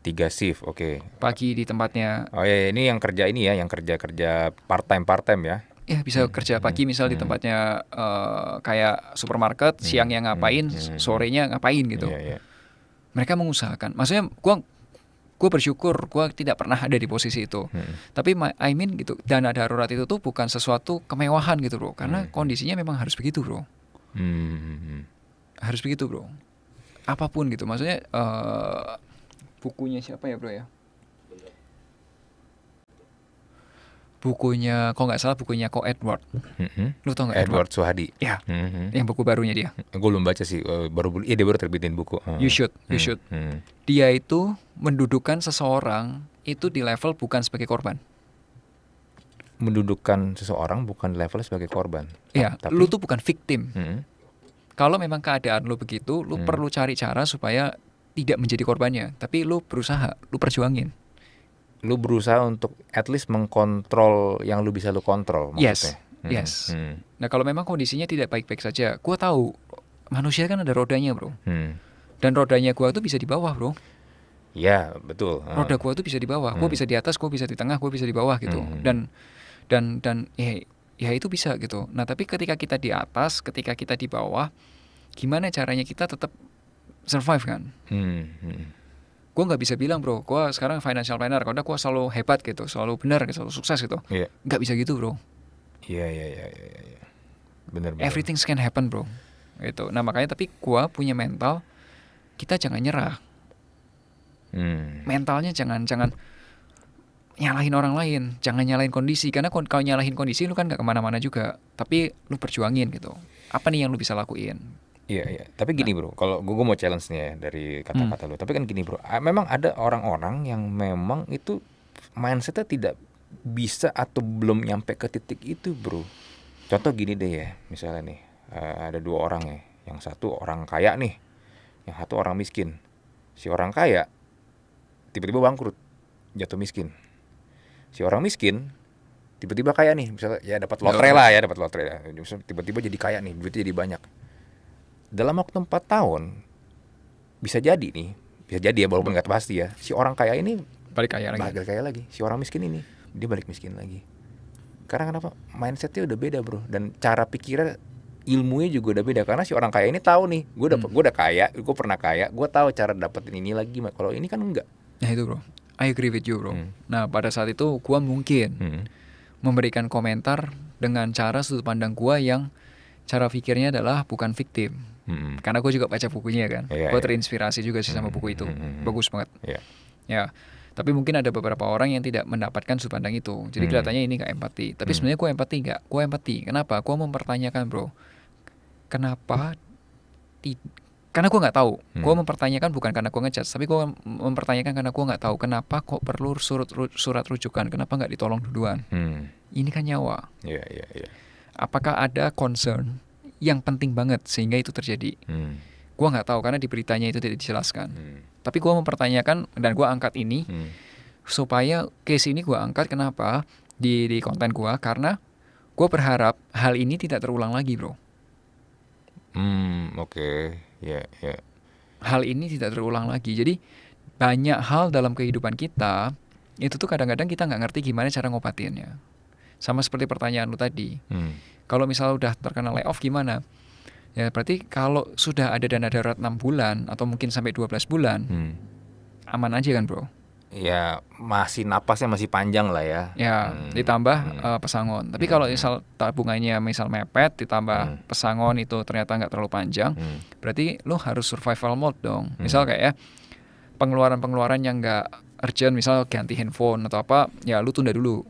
tiga shift oke okay. pagi di tempatnya oh ya, ya ini yang kerja ini ya yang kerja kerja part time part time ya ya bisa hmm. kerja hmm, pagi misal hmm. di tempatnya uh, kayak supermarket hmm. yang hmm, ngapain hmm, hmm. sorenya ngapain gitu yeah, yeah. mereka mengusahakan maksudnya gua gue bersyukur gue tidak pernah ada di posisi itu hmm. tapi I mean gitu dana darurat itu tuh bukan sesuatu kemewahan gitu bro karena hmm. kondisinya memang harus begitu bro hmm. harus begitu bro apapun gitu maksudnya uh, bukunya siapa ya bro ya bukunya, kok nggak salah bukunya kok Edward. Mm-hmm. Lu tau nggak Edward? Edward Suhadi. Ya, mm-hmm. yang buku barunya dia. Gue belum baca sih, eh, baru ya dia baru terbitin buku. hmm. You should, you mm. should. Mm-hmm. Dia itu mendudukan seseorang itu di level bukan sebagai korban. Mendudukan seseorang bukan level sebagai korban. Ya, Tapi... lu tuh bukan victim. Mm-hmm. Kalau memang keadaan lu begitu, lu mm-hmm. perlu cari cara supaya tidak menjadi korbannya. Tapi lu berusaha, lu perjuangin lu berusaha untuk at least mengkontrol yang lu bisa lu kontrol maksudnya. Yes. Hmm. Yes. Hmm. Nah, kalau memang kondisinya tidak baik-baik saja, gua tahu manusia kan ada rodanya, Bro. Hmm. Dan rodanya gua itu bisa di bawah, Bro. Ya, betul. Hmm. Roda gua itu bisa di bawah, gua hmm. bisa di atas, gua bisa di tengah, gua bisa di bawah gitu. Hmm. Dan dan dan ya, ya itu bisa gitu. Nah, tapi ketika kita di atas, ketika kita di bawah, gimana caranya kita tetap survive kan? Hmm. Hmm gue nggak bisa bilang bro gue sekarang financial planner karena gue selalu hebat gitu selalu benar gitu, selalu sukses gitu iya. nggak yeah. bisa gitu bro iya iya iya iya, iya, iya. benar everything can happen bro gitu nah makanya tapi gue punya mental kita jangan nyerah hmm. mentalnya jangan jangan nyalahin orang lain jangan nyalahin kondisi karena kalau nyalahin kondisi lu kan nggak kemana-mana juga tapi lu perjuangin gitu apa nih yang lu bisa lakuin Iya iya. Tapi gini nah. bro, kalau gue mau challenge nih ya dari kata-kata hmm. lu. Tapi kan gini bro, ah, memang ada orang-orang yang memang itu mindsetnya tidak bisa atau belum nyampe ke titik itu bro. Contoh gini deh ya, misalnya nih eh, ada dua orang ya, yang satu orang kaya nih, yang satu orang miskin. Si orang kaya tiba-tiba bangkrut, jatuh miskin. Si orang miskin tiba-tiba kaya nih, misalnya ya dapat lotre lah ya, dapat lotre. Tiba-tiba jadi kaya nih, duitnya jadi banyak dalam waktu empat tahun bisa jadi nih bisa jadi ya walaupun nggak pasti ya si orang kaya ini balik kaya lagi balik kaya lagi si orang miskin ini dia balik miskin lagi karena kenapa mindsetnya udah beda bro dan cara pikirnya ilmunya juga udah beda karena si orang kaya ini tahu nih gue udah hmm. gue udah kaya gue pernah kaya gue tahu cara dapetin ini lagi kalau ini kan enggak nah itu bro I agree with you bro hmm. nah pada saat itu gue mungkin hmm. memberikan komentar dengan cara sudut pandang gue yang cara pikirnya adalah bukan fiktif Mm-hmm. Karena gue juga baca bukunya kan. Yeah, gue yeah. terinspirasi juga sih sama buku itu. Mm-hmm. Bagus banget. Yeah. Ya. Tapi mungkin ada beberapa orang yang tidak mendapatkan sudut pandang itu. Jadi mm. kelihatannya ini gak empati. Tapi mm. sebenarnya gue empati gak? Gue empati. Kenapa? Gue mempertanyakan bro. Kenapa? Ti- karena gue nggak tahu. Mm. Gue mempertanyakan bukan karena gue ngejat, tapi gue mempertanyakan karena gue nggak tahu kenapa kok perlu surat surat rujukan. Kenapa nggak ditolong duluan? Mm. Ini kan nyawa. Yeah, yeah, yeah. Apakah ada concern? yang penting banget sehingga itu terjadi. Hmm. Gua nggak tahu karena di beritanya itu tidak dijelaskan. Hmm. Tapi gua mempertanyakan dan gua angkat ini hmm. supaya case ini gua angkat kenapa di di konten gua karena gua berharap hal ini tidak terulang lagi, Bro. Hmm, oke. Okay. Ya, yeah, ya. Yeah. Hal ini tidak terulang lagi. Jadi banyak hal dalam kehidupan kita itu tuh kadang-kadang kita nggak ngerti gimana cara ngobatinnya. Sama seperti pertanyaan lu tadi. Hmm kalau misalnya udah terkena layoff gimana? Ya berarti kalau sudah ada dana darurat 6 bulan atau mungkin sampai 12 bulan, hmm. aman aja kan bro? Ya masih napasnya masih panjang lah ya. Ya hmm. ditambah hmm. Uh, pesangon. Tapi hmm. kalau misal tabungannya misal mepet, ditambah hmm. pesangon itu ternyata nggak terlalu panjang, hmm. berarti lo harus survival mode dong. Hmm. Misal kayak ya pengeluaran-pengeluaran yang nggak urgent, misal ganti handphone atau apa, ya lu tunda dulu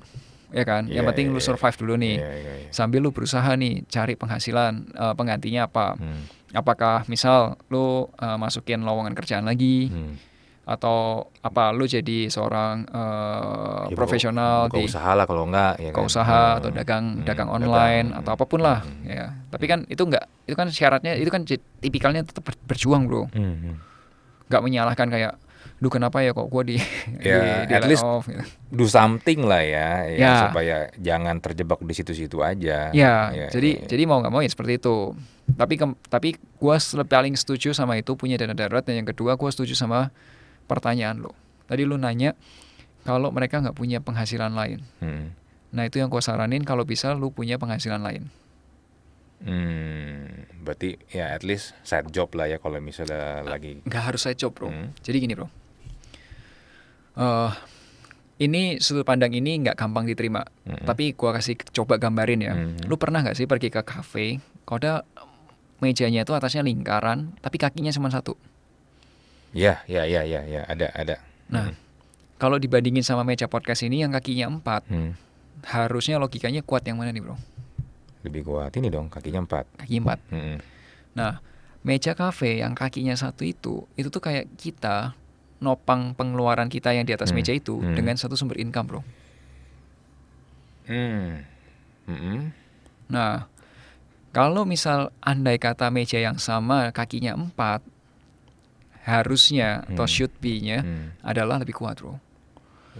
ya kan yeah, yang iya, penting yeah, lu iya, iya. survive dulu nih yeah, yeah, yeah. sambil lu berusaha nih cari penghasilan uh, penggantinya apa hmm. apakah misal lu uh, masukin lowongan kerjaan lagi hmm atau apa lu jadi seorang uh, ya, profesional di usaha lah kalau enggak ya kan? usaha hmm. atau dagang hmm. dagang online hmm. atau apapun lah hmm. ya tapi kan itu enggak itu kan syaratnya itu kan tipikalnya tetap berjuang bro hmm, hmm. enggak menyalahkan kayak duh kenapa ya kok gue di, yeah, di, di at least off gitu. do something lah ya, ya yeah. supaya jangan terjebak di situ-situ aja. Ya, yeah, yeah, jadi yeah. jadi mau nggak mau ya seperti itu. Tapi ke, tapi gue paling setuju sama itu punya dana darurat dan yang kedua gue setuju sama pertanyaan lo. Tadi lo nanya kalau mereka nggak punya penghasilan lain, hmm. nah itu yang gue saranin kalau bisa lo punya penghasilan lain. Hmm, berarti ya at least side job lah ya kalau misalnya lagi. nggak harus side job bro. Hmm. Jadi gini bro, uh, ini sudut pandang ini nggak gampang diterima. Mm-hmm. Tapi gua kasih coba gambarin ya. Mm-hmm. Lu pernah nggak sih pergi ke kafe, kau ada mejanya itu atasnya lingkaran, tapi kakinya cuma satu. Ya, yeah, ya, yeah, ya, ya, ya, ada, ada. Nah, mm. kalau dibandingin sama meja podcast ini yang kakinya empat, mm. harusnya logikanya kuat yang mana nih, bro? Lebih kuat ini dong, kakinya empat. Kaki empat. Mm-hmm. Nah, meja kafe yang kakinya satu itu, itu tuh kayak kita nopang pengeluaran kita yang di atas hmm. meja itu hmm. dengan satu sumber income, bro. Hmm. -hmm. Nah, kalau misal andai kata meja yang sama kakinya empat, harusnya hmm. atau should be-nya hmm. adalah lebih kuat, bro.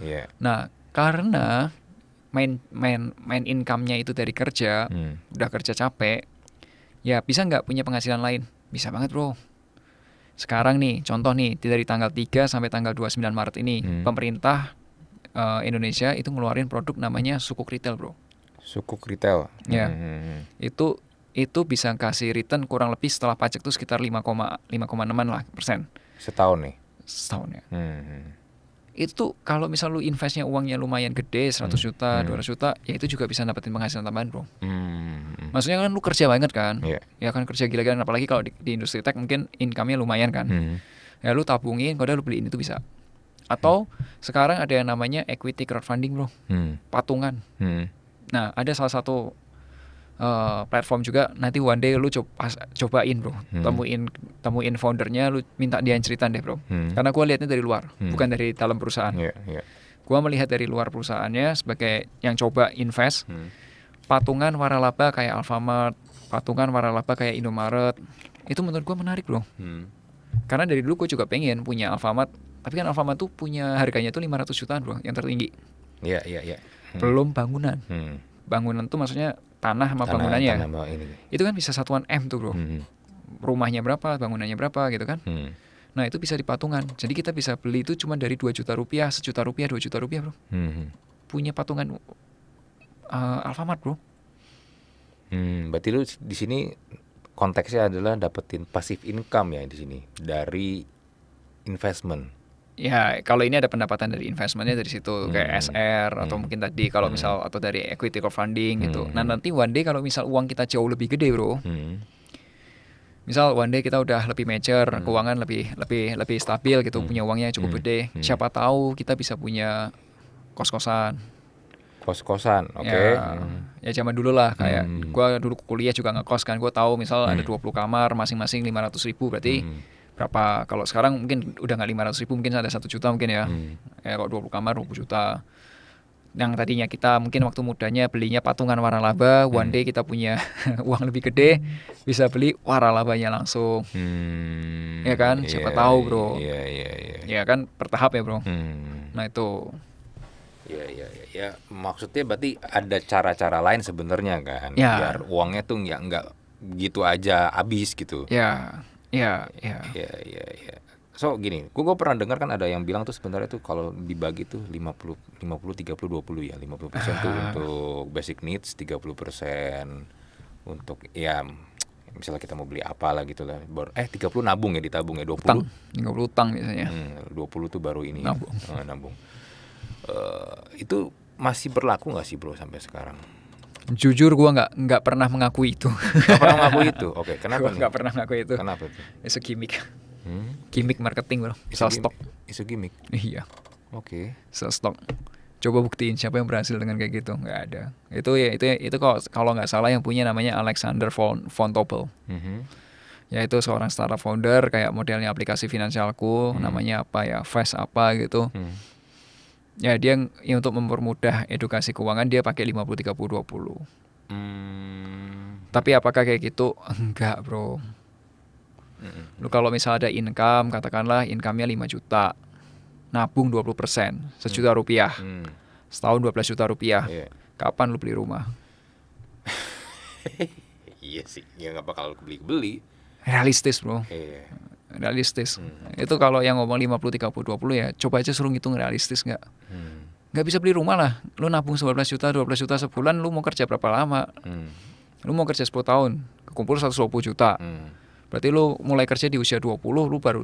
Yeah. Nah, karena main main main income-nya itu dari kerja, hmm. udah kerja capek, ya bisa nggak punya penghasilan lain? Bisa banget, bro. Sekarang nih, contoh nih dari tanggal 3 sampai tanggal 29 Maret ini hmm. pemerintah uh, Indonesia itu ngeluarin produk namanya suku retail, Bro. suku retail. Ya. Hmm. hmm, hmm. Itu itu bisa kasih return kurang lebih setelah pajak itu sekitar 5,5,6 lah persen. Setahun nih. Setahun ya. Hmm. hmm itu kalau misal lu investnya uangnya lumayan gede 100 hmm. juta, hmm. 200 juta, ya itu juga bisa dapetin penghasilan tambahan, Bro. Hmm. hmm, hmm. Maksudnya kan lu kerja banget kan? Yeah. Ya kan kerja gila-gilaan apalagi kalau di, di industri tech mungkin income-nya lumayan kan. Hmm. Ya lu tabungin, kalau lu beliin itu bisa. Atau hmm. sekarang ada yang namanya equity crowdfunding, Bro. Hmm. Patungan. Hmm. Nah, ada salah satu Eh, platform juga nanti one day lu coba cobain bro hmm. temuin temuin foundernya lu minta dia cerita deh bro hmm. karena gua lihatnya dari luar hmm. bukan dari dalam perusahaan yeah, yeah. gua melihat dari luar perusahaannya sebagai yang coba invest hmm. patungan waralaba kayak Alfamart patungan waralaba kayak Indomaret itu menurut gua menarik bro hmm. karena dari dulu gua juga pengen punya Alfamart tapi kan Alfamart tuh punya harganya tuh 500 jutaan bro yang tertinggi ya yeah, ya iya. hmm. belum bangunan hmm. bangunan tuh maksudnya tanah sama tanah, bangunannya. Ya? Tanah ini. Itu kan bisa satuan M tuh, Bro. Hmm. Rumahnya berapa, bangunannya berapa gitu kan. Hmm. Nah, itu bisa dipatungan. Jadi kita bisa beli itu cuma dari dua juta rupiah, sejuta rupiah, dua juta rupiah, Bro. Hmm. Punya patungan uh, Alfamart, Bro. Hmm, berarti lu di sini konteksnya adalah dapetin pasif income ya di sini dari investment ya kalau ini ada pendapatan dari investmentnya dari situ hmm. kayak SR hmm. atau mungkin tadi kalau hmm. misal atau dari equity crowdfunding hmm. gitu. Nah hmm. nanti one day kalau misal uang kita jauh lebih gede bro, hmm. misal one day kita udah lebih mature, hmm. keuangan lebih lebih lebih stabil gitu, hmm. punya uangnya cukup hmm. gede, hmm. siapa tahu kita bisa punya kos kosan. Kos kosan, ya, oke. Okay. Ya, hmm. ya zaman dulu lah kayak hmm. gue dulu kuliah juga ngekos kan, gue tahu misal hmm. ada 20 kamar masing-masing lima ratus ribu berarti. Hmm berapa kalau sekarang mungkin udah nggak lima ratus ribu mungkin ada satu juta mungkin ya hmm. ya kalau puluh kamar dua puluh juta yang tadinya kita mungkin waktu mudanya belinya patungan waralaba hmm. one day kita punya uang lebih gede bisa beli waralabanya langsung hmm. ya kan yeah, siapa tahu bro yeah, yeah, yeah. ya kan bertahap ya bro hmm. nah itu Ya, ya, ya, Maksudnya berarti ada cara-cara lain sebenarnya kan, ya. biar uangnya tuh nggak nggak gitu aja habis gitu. Ya Iya, iya. Iya, iya, iya. So gini, gua, gua pernah dengar kan ada yang bilang tuh sebenarnya tuh kalau dibagi tuh 50 50 30 20 ya. 50% uh. tuh ah. untuk basic needs, 30% untuk ya misalnya kita mau beli apa lah gitu lah baru eh 30 nabung ya ditabung ya 20 utang. 30 utang biasanya hmm, 20 tuh baru ini nabung, ya, nabung. Uh, itu masih berlaku nggak sih bro sampai sekarang Jujur gue nggak nggak pernah mengakui itu. Gak pernah mengakui itu. Oke, okay, kenapa? Gue nggak pernah mengakui itu. Kenapa itu? isu gimmick. Hmm? Gimmick marketing bro. Isu stok. Isu gimmick. Iya. Oke. Okay. Sell stok. Coba buktiin siapa yang berhasil dengan kayak gitu. Nggak ada. Itu ya itu itu kok kalau nggak salah yang punya namanya Alexander von von Topel. Mm -hmm. itu seorang startup founder kayak modelnya aplikasi finansialku mm namanya apa ya Fast apa gitu. Mm Ya, dia yang ya, untuk mempermudah edukasi keuangan dia pakai 50 30 20. Hmm. Tapi apakah kayak gitu? Enggak, Bro. Hmm. Lu kalau misalnya ada income, katakanlah income-nya 5 juta. Nabung 20%, sejuta mm. rupiah. Hmm. Setahun 12 juta rupiah. Iya. Kapan lu beli rumah? iya sih, ya nggak bakal beli-beli. Realistis, Bro. Iya realistis. Hmm. Itu kalau yang ngomong 50 30 20 ya coba aja suruh ngitung realistis nggak. Hmm. bisa beli rumah lah. Lu nabung 11 juta, 12 juta sebulan lu mau kerja berapa lama? Hmm. Lu mau kerja 10 tahun, kumpul 120 juta. Hmm. Berarti lu mulai kerja di usia 20, lu baru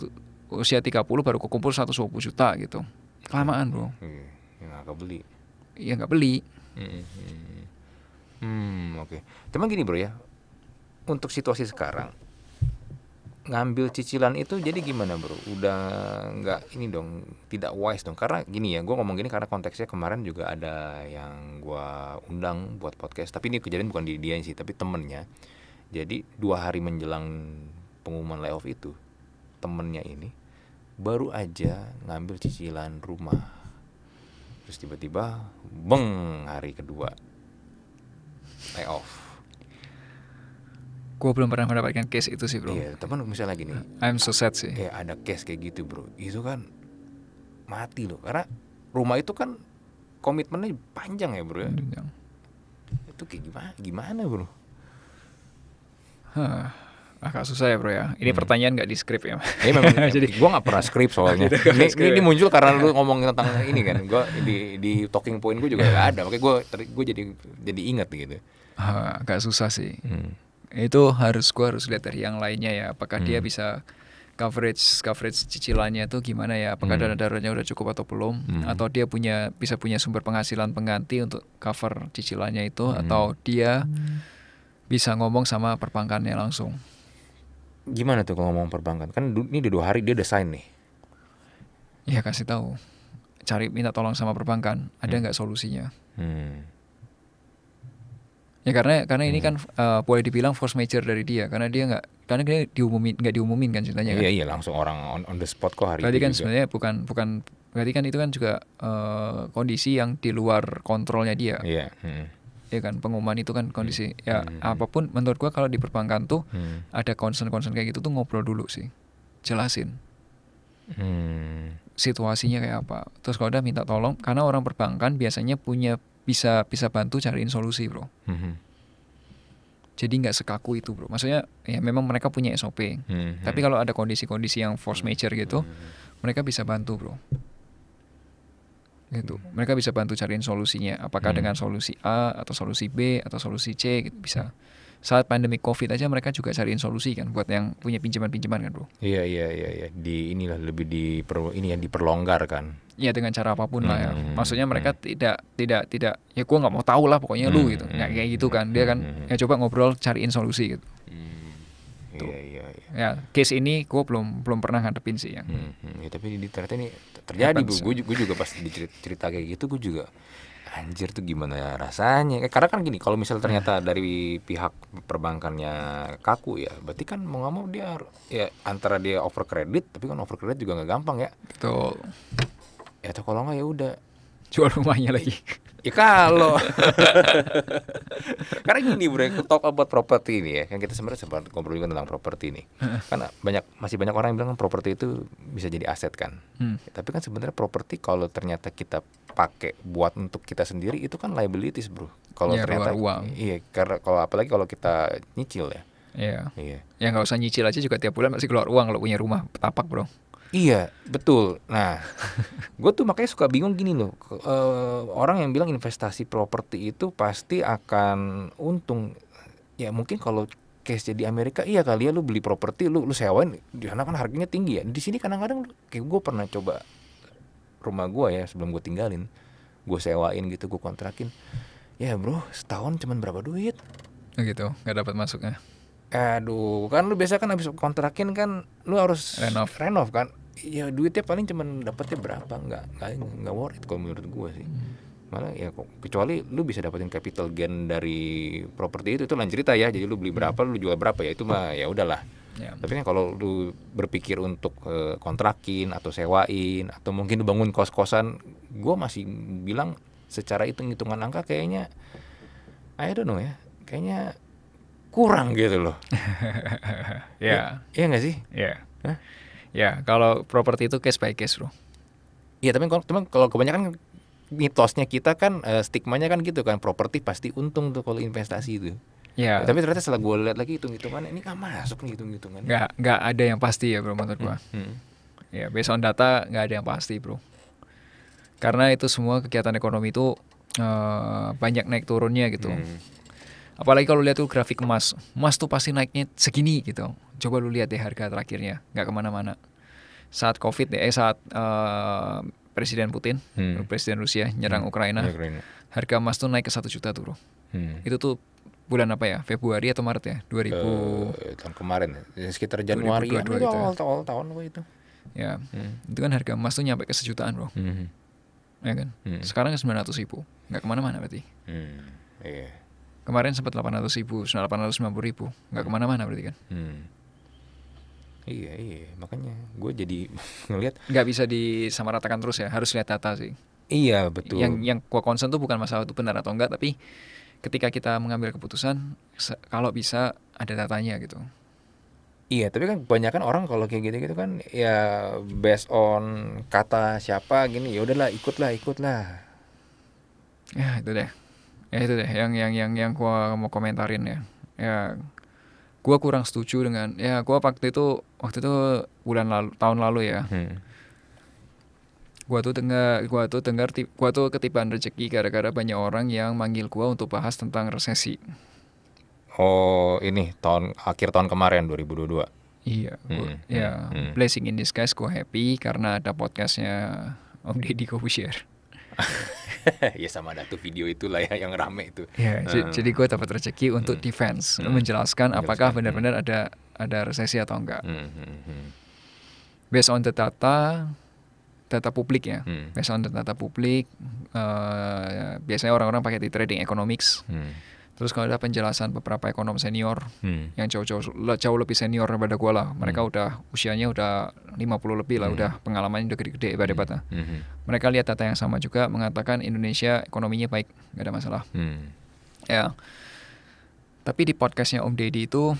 usia 30 baru kumpul 120 juta gitu. Kelamaan, Bro. Hmm. Ya nggak beli. Ya nggak beli. Hmm, hmm. hmm, hmm oke. Okay. Cuman gini, Bro ya. Untuk situasi sekarang ngambil cicilan itu jadi gimana bro? Udah nggak ini dong, tidak wise dong. Karena gini ya, gue ngomong gini karena konteksnya kemarin juga ada yang gue undang buat podcast. Tapi ini kejadian bukan di dia sih, tapi temennya. Jadi dua hari menjelang pengumuman layoff itu, temennya ini baru aja ngambil cicilan rumah. Terus tiba-tiba, beng hari kedua layoff gue belum pernah mendapatkan case itu sih bro. Iya, teman misalnya gini. I'm so sad sih. Kayak ada case kayak gitu bro, itu kan mati loh. Karena rumah itu kan komitmennya panjang ya bro ya. Panjang. Itu kayak gimana, gimana bro? Hah, agak susah ya bro ya. Ini hmm. pertanyaan gak di script ya. Ini iya, memang, Jadi gue gak pernah script soalnya. Gitu, ini, ini, ini muncul karena lu ngomong tentang ini kan. Gue di, di talking point gue juga gak ada. Makanya gue gue jadi jadi ingat gitu. Agak susah sih. Hmm itu harus gua harus lihat dari yang lainnya ya apakah hmm. dia bisa coverage coverage cicilannya tuh gimana ya apakah hmm. dana daruratnya udah cukup atau belum hmm. atau dia punya bisa punya sumber penghasilan pengganti untuk cover cicilannya itu hmm. atau dia hmm. bisa ngomong sama perbankannya langsung gimana tuh kalau ngomong perbankan kan ini di dua hari dia udah sign nih ya kasih tahu cari minta tolong sama perbankan ada hmm. nggak hmm. solusinya hmm. Ya karena karena ini hmm. kan uh, boleh dibilang force major dari dia karena dia nggak karena dia diumumin nggak diumumin kan ceritanya. Iya kan? iya langsung orang on, on the spot kok hari berarti itu. Berarti kan sebenarnya bukan bukan berarti kan itu kan juga uh, kondisi yang di luar kontrolnya dia. Iya. Hmm. Ya kan pengumuman itu kan kondisi hmm. ya hmm. apapun menurut gua kalau di perbankan tuh hmm. ada concern-concern kayak gitu tuh ngobrol dulu sih. Jelasin. Hmm. Situasinya kayak apa. Terus kalau udah minta tolong karena orang perbankan biasanya punya bisa bisa bantu cariin solusi bro mm-hmm. jadi nggak sekaku itu bro maksudnya ya memang mereka punya sop mm-hmm. tapi kalau ada kondisi-kondisi yang force major gitu mm-hmm. mereka bisa bantu bro gitu mereka bisa bantu cariin solusinya apakah mm-hmm. dengan solusi A atau solusi B atau solusi C gitu bisa saat pandemi covid aja mereka juga cariin solusi kan buat yang punya pinjaman-pinjaman kan bro iya iya iya, iya. di inilah lebih di ini yang diperlonggar kan ya dengan cara apapun lah ya hmm, hmm, maksudnya hmm, mereka tidak tidak tidak ya gua nggak mau tahu lah pokoknya lu gitu Ya, kayak gitu kan dia kan ya coba ngobrol cariin solusi gitu Iya, iya, iya. Ya, case ini gua belum belum pernah ngadepin sih yang. Mm hmm. Ya, tapi di, ternyata ini terjadi bu. Gua, juga, juga pas dicerita kayak gitu, gua juga anjir tuh gimana ya rasanya. Eh, karena kan gini, kalau misal ternyata dari pihak perbankannya kaku ya, berarti kan mau nggak mau dia ya antara dia over kredit, tapi kan over kredit juga nggak gampang ya. Betul ya atau kalau nggak ya udah jual rumahnya lagi ya kalau karena gini bro talk about properti ini ya kan kita sebenarnya sempat ngobrol juga tentang properti ini karena banyak masih banyak orang yang bilang properti itu bisa jadi aset kan hmm. Ya, tapi kan sebenarnya properti kalau ternyata kita pakai buat untuk kita sendiri itu kan liabilities bro kalau ya, ternyata uang. iya karena kalau apalagi kalau kita nyicil ya Iya. Iya. Ya nggak usah nyicil aja juga tiap bulan masih keluar uang kalau punya rumah tapak bro. Iya, betul. Nah, gue tuh makanya suka bingung gini loh. E, orang yang bilang investasi properti itu pasti akan untung. Ya mungkin kalau case jadi Amerika iya kali ya lu beli properti lu lu sewain di sana kan harganya tinggi ya. Di sini kadang-kadang kayak gue pernah coba rumah gue ya sebelum gue tinggalin, gue sewain gitu, gue kontrakin. Ya bro, setahun cuman berapa duit? Oh gitu, nggak dapat masuknya. Aduh, kan lu biasa kan habis kontrakin kan lu harus renov, renov kan ya duitnya paling cuman dapetnya berapa nggak nggak nggak worth it kalau menurut gue sih hmm. malah ya kecuali lu bisa dapetin capital gain dari properti itu itu lain cerita ya jadi lu beli hmm. berapa lu jual berapa ya itu mah ya udahlah Ya. tapi kan kalau lu berpikir untuk eh, kontrakin atau sewain atau mungkin lu bangun kos kosan gua masih bilang secara hitung hitungan angka kayaknya I don't know ya kayaknya kurang gitu loh ya iya nggak sih ya yeah. Ya, kalau properti itu case by case, Bro. Iya, tapi teman kalau kebanyakan mitosnya kita kan uh, stigmanya kan gitu kan, properti pasti untung tuh kalau investasi itu. Ya. Tapi ternyata setelah gue lihat lagi hitung-hitungan ini nggak masuk nih hitung-hitungan. Nggak nggak ada yang pasti ya, Bro, menurut gua. Hmm, hmm. Ya, based on data nggak ada yang pasti, Bro. Karena itu semua kegiatan ekonomi itu uh, banyak naik turunnya gitu. Hmm apalagi kalau lihat tuh grafik emas emas tuh pasti naiknya segini gitu coba lu lihat deh harga terakhirnya nggak kemana-mana saat covid eh saat uh, presiden Putin hmm. Eh, presiden Rusia nyerang hmm. Ukraina, Ukraina harga emas tuh naik ke satu juta turun. hmm. itu tuh bulan apa ya Februari atau Maret ya 2000 uh, eh, tahun kemarin ya. Ya, sekitar Januari ya. Gitu ya. itu awal, ya. awal tahun lo itu ya hmm. itu kan harga emas tuh nyampe ke sejutaan bro hmm. ya kan hmm. sekarang ke kan sembilan ratus ribu nggak kemana-mana berarti hmm. Yeah kemarin sempat 800 ribu 890 ribu nggak hmm. kemana-mana berarti kan hmm. iya iya makanya gue jadi ngelihat nggak bisa disamaratakan terus ya harus lihat data sih iya betul yang yang gue concern tuh bukan masalah itu benar atau enggak tapi ketika kita mengambil keputusan kalau bisa ada datanya gitu Iya, tapi kan kebanyakan orang kalau kayak gitu-gitu kan ya based on kata siapa gini, ya udahlah ikutlah, ikutlah. Ya, itu deh ya itu deh yang yang yang yang gua mau komentarin ya ya gua kurang setuju dengan ya gua waktu itu waktu itu bulan lalu tahun lalu ya hmm. gua tuh dengar gua tuh dengar gua tuh ketipan rezeki gara-gara banyak orang yang manggil gua untuk bahas tentang resesi oh ini tahun akhir tahun kemarin 2022 iya gua, hmm. ya hmm, hmm. blessing in disguise gua happy karena ada podcastnya Om Deddy Kobusier ya sama ada tuh video itulah ya yang rame itu. Ya, hmm. jadi gue dapat rezeki untuk hmm. defense hmm. menjelaskan apakah hmm. benar-benar hmm. ada ada resesi atau enggak. Hmm, hmm. Hmm. Based on the data data publik ya, hmm. based on the data publik uh, biasanya orang-orang pakai di trading economics. Hmm Terus kalau ada penjelasan beberapa ekonom senior hmm. yang jauh-jauh jauh lebih senior daripada gue lah. Mereka hmm. udah usianya udah 50 lebih lah, hmm. udah pengalamannya udah gede-gede hebat hmm. hmm. Mereka lihat data yang sama juga mengatakan Indonesia ekonominya baik, nggak ada masalah. Hmm. Ya. Tapi di podcastnya Om Deddy itu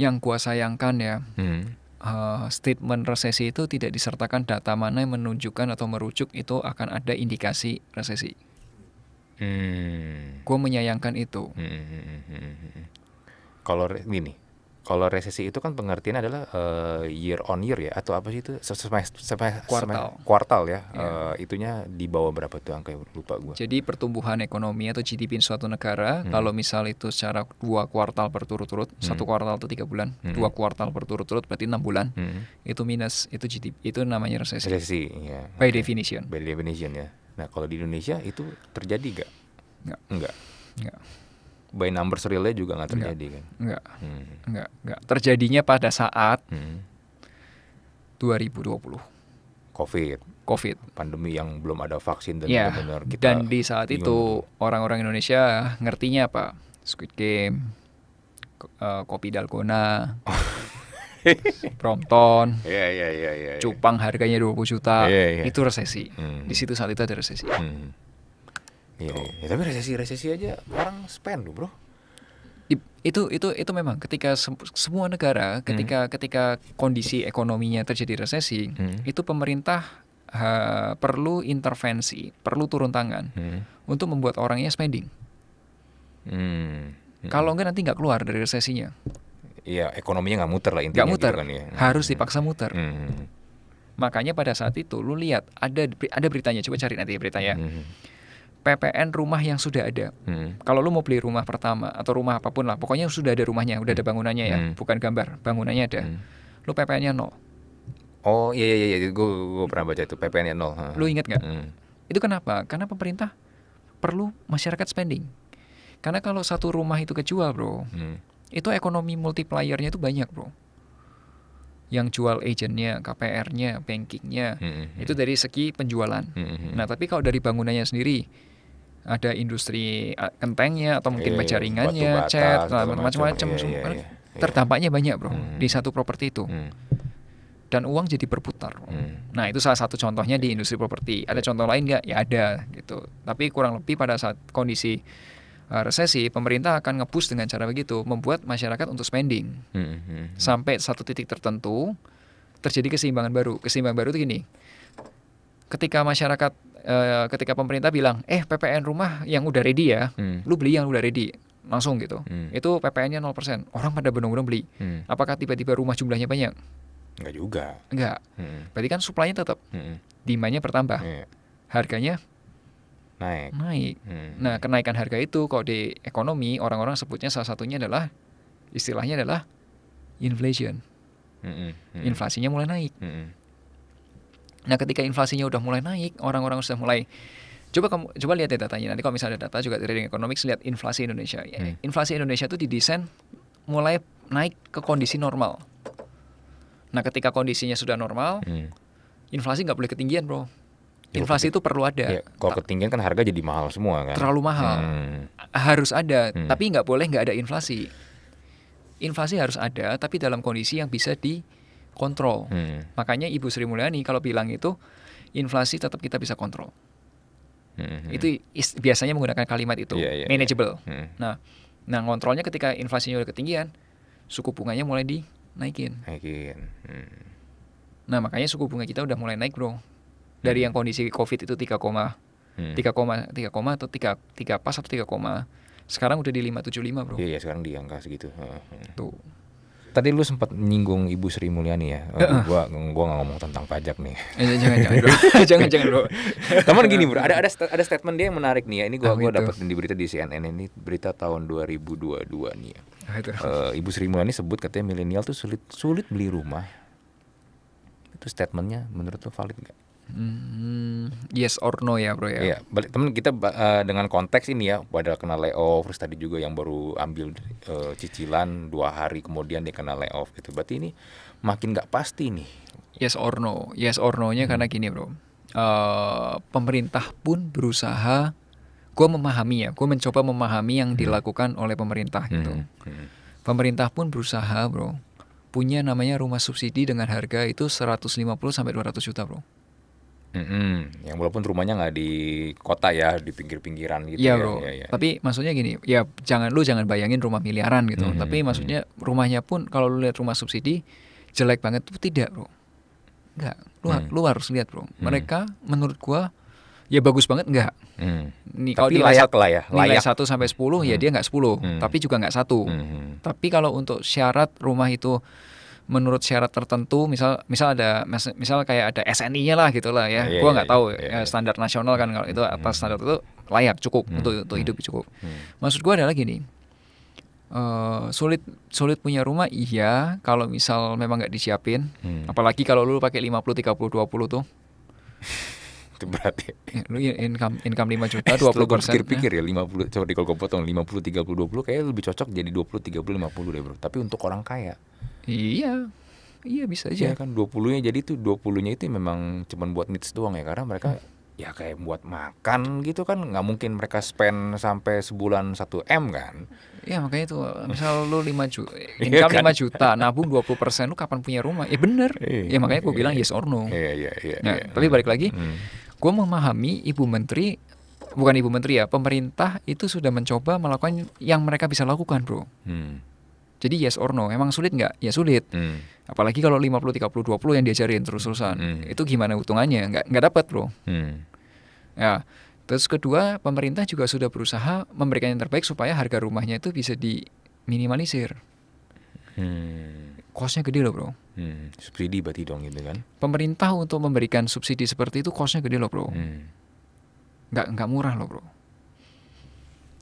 yang gua sayangkan ya. Hmm. Uh, statement resesi itu tidak disertakan data mana yang menunjukkan atau merujuk itu akan ada indikasi resesi. Hmm. Gue menyayangkan itu. Hmm. hmm, hmm, hmm kalau gini, kalau resesi itu kan pengertian adalah uh, year on year ya atau apa sih itu semester kuartal kuartal ya yeah. Iya. uh, itunya di bawah berapa tuh angka lupa gue jadi pertumbuhan ekonomi atau GDP suatu negara hmm. kalau misal itu secara dua kuartal berturut-turut hmm. satu kuartal atau tiga bulan hmm. dua kuartal berturut-turut berarti enam bulan hmm. itu minus itu GDP itu namanya resesi resesi ya. Yeah. by definition by definition ya Nah kalau di Indonesia itu terjadi gak? Enggak. Enggak. Enggak. By numbers realnya juga nggak terjadi enggak. kan? Enggak. Hmm. Enggak. Enggak. Terjadinya pada saat hmm. 2020. Covid. Covid. Pandemi yang belum ada vaksin dan ya. benar-benar kita. Dan di saat bingung. itu orang-orang Indonesia ngertinya apa? Squid Game, uh, kopi dalgona. Brompton, yeah, yeah, yeah, yeah, iya. cupang harganya 20 juta, yeah, yeah. itu resesi. Hmm. Di situ saat itu ada resesi. Hmm. Yeah, iya. Ya, tapi resesi resesi aja orang spend loh bro. I, itu itu itu memang ketika se semua negara ketika hmm. ketika kondisi ekonominya terjadi resesi hmm. itu pemerintah ha, perlu intervensi perlu turun tangan hmm. untuk membuat orangnya spending hmm. Hmm. kalau enggak nanti nggak keluar dari resesinya Iya, ekonominya nggak muter lah intinya. Gak muter, gitu kan, ya. harus hmm. dipaksa muter. Hmm. Makanya pada saat itu lu lihat ada ada beritanya, coba cari nanti beritanya. Hmm. PPN rumah yang sudah ada. Hmm. Kalau lu mau beli rumah pertama atau rumah apapun lah, pokoknya sudah ada rumahnya, udah ada hmm. bangunannya ya, hmm. bukan gambar, bangunannya ada. Hmm. Lu PPN-nya nol. Oh iya iya iya, gue gue pernah baca itu PPN-nya nol. Hmm. Lu inget nggak? Hmm. Itu kenapa? Karena pemerintah perlu masyarakat spending. Karena kalau satu rumah itu kejual, bro, hmm itu ekonomi multipliernya itu banyak bro yang jual agentnya, KPR-nya, bankingnya, mm -hmm. itu dari segi penjualan. Mm -hmm. Nah, tapi kalau dari bangunannya sendiri, ada industri eh, kentengnya atau mungkin yeah, jaringannya, cat, macam-macam, yeah, yeah, yeah. terdampaknya banyak bro mm. di satu properti itu. Mm. Dan uang jadi berputar. Mm. Nah itu salah satu contohnya di industri properti. Ada iya. contoh lain nggak? Ya ada gitu. Tapi kurang lebih pada saat kondisi Eh, resesi, pemerintah akan ngepush dengan cara begitu, membuat masyarakat untuk spending hmm, hmm, hmm. sampai satu titik tertentu terjadi keseimbangan baru. Keseimbangan baru itu gini, ketika masyarakat, e, ketika pemerintah bilang, eh PPN rumah yang udah ready ya, hmm. lu beli yang udah ready langsung gitu, hmm. itu PPN-nya 0%. orang pada benar-benar beli. Hmm. Apakah tiba-tiba rumah jumlahnya banyak? Enggak juga. Enggak. Hmm. Berarti kan suplainya tetap, hmm. demandnya bertambah, yeah. harganya naik. Naik. Hmm. Nah, kenaikan harga itu kalau di ekonomi orang-orang sebutnya salah satunya adalah istilahnya adalah inflation. Hmm. Hmm. hmm. Inflasinya mulai naik. Hmm, hmm. Nah, ketika inflasinya udah mulai naik, orang-orang sudah mulai coba kamu coba lihat ya datanya. Nanti kalau misalnya ada data juga dari Economics lihat inflasi Indonesia. Ya, hmm. Inflasi Indonesia itu didesain mulai naik ke kondisi normal. Nah, ketika kondisinya sudah normal, hmm. inflasi nggak boleh ketinggian, bro. Iya, inflasi itu perlu ada. Ya, kalau ketinggian kan harga jadi mahal semua kan. Terlalu mahal. Hmm. Harus ada, hmm. tapi nggak boleh nggak ada inflasi. Inflasi harus ada, tapi dalam kondisi yang bisa dikontrol. Hmm. Makanya Ibu Sri Mulyani kalau bilang itu inflasi tetap kita bisa kontrol. Hmm. Itu biasanya menggunakan kalimat itu yeah, yeah, iya. manageable. Yeah. Hmm. Nah, nah kontrolnya ketika inflasinya udah ketinggian, suku bunganya mulai dinaikin. Naikin. Hmm. Nah makanya suku bunga kita udah mulai naik bro dari yang kondisi covid itu tiga koma hmm. tiga koma tiga koma atau tiga tiga pas atau tiga koma sekarang udah di lima tujuh lima bro iya ya, sekarang di angka segitu tuh tadi lu sempat nyinggung Ibu Sri Mulyani ya. Uh, gua gua gak ngomong tentang pajak nih. Eh, jangan jangan bro. jangan jangan bro. Teman gini bro, ada ada ada statement dia yang menarik nih ya. Ini gua oh, gua dapat di berita di CNN ini berita tahun dua nih ya. Uh, Ibu Sri Mulyani sebut katanya milenial tuh sulit sulit beli rumah. Itu statementnya menurut lu valid gak? Hmm, yes or no ya bro ya. Iya, balik temen kita uh, dengan konteks ini ya, padahal kena layoff, terus tadi juga yang baru ambil uh, cicilan dua hari kemudian dia kena layoff gitu. Berarti ini makin nggak pasti nih. Yes or no, yes or no-nya hmm. karena gini bro, uh, pemerintah pun berusaha, gue memahami ya, gue mencoba memahami yang hmm. dilakukan oleh pemerintah gitu. Hmm. Hmm. Pemerintah pun berusaha bro, punya namanya rumah subsidi dengan harga itu 150 sampai 200 juta bro. Mm -hmm. Yang walaupun rumahnya nggak di kota ya, di pinggir-pinggiran gitu. Iya ya, bro. Ya, ya. Tapi maksudnya gini, ya jangan lu jangan bayangin rumah miliaran gitu. Mm -hmm. Tapi maksudnya rumahnya pun kalau lu lihat rumah subsidi jelek banget tuh tidak bro. Enggak, lu, mm. lu harus lihat bro. Mm. Mereka mm. menurut gua ya bagus banget enggak. Hmm. Nih, kalau tapi layak lah ya. Layak. Nilai satu sampai sepuluh ya mm. dia nggak sepuluh hmm. tapi juga nggak satu. Hmm. Tapi kalau untuk syarat rumah itu menurut syarat tertentu misal misal ada misal kayak ada SNI-nya lah gitulah ya yeah, gua iya, nggak yeah, tahu yeah, yeah. Iya. standar nasional kan kalau itu atas hmm. standar itu layak cukup hmm. untuk untuk hmm. hidup cukup hmm. maksud gua adalah gini Uh, sulit sulit punya rumah iya kalau misal memang nggak disiapin hmm. apalagi kalau lu pakai 50 30 20 tuh itu berarti ya, lu income income 5 juta 20 persen pikir-pikir ya 50 ya, coba di kalau potong 50 30 20 kayak lebih cocok jadi 20 30 50 deh bro tapi untuk orang kaya Iya. Iya bisa aja. Ya kan 20-nya jadi tuh 20-nya itu memang cuman buat needs doang ya karena mereka hmm. ya kayak buat makan gitu kan nggak mungkin mereka spend sampai sebulan 1 M kan. Iya makanya itu misal lu 5 juta iya income iya kan? 5 juta nabung 20 persen lu kapan punya rumah? Ya bener. ya makanya gue bilang yes or no. Iya iya iya. Nah, iya. tapi balik lagi hmm. gue memahami ibu menteri bukan ibu menteri ya pemerintah itu sudah mencoba melakukan yang mereka bisa lakukan bro. Hmm jadi yes or no, emang sulit nggak? Ya sulit. Hmm. Apalagi kalau 50 30 20 yang diajarin terus-terusan. Hmm. Itu gimana hitungannya? Nggak nggak dapat, Bro. Hmm. Ya. Terus kedua, pemerintah juga sudah berusaha memberikan yang terbaik supaya harga rumahnya itu bisa diminimalisir. Hmm. Kosnya gede loh, Bro. Hmm. Subsidi berarti dong gitu kan. Pemerintah untuk memberikan subsidi seperti itu kosnya gede loh, Bro. Hmm. Nggak nggak murah loh, Bro.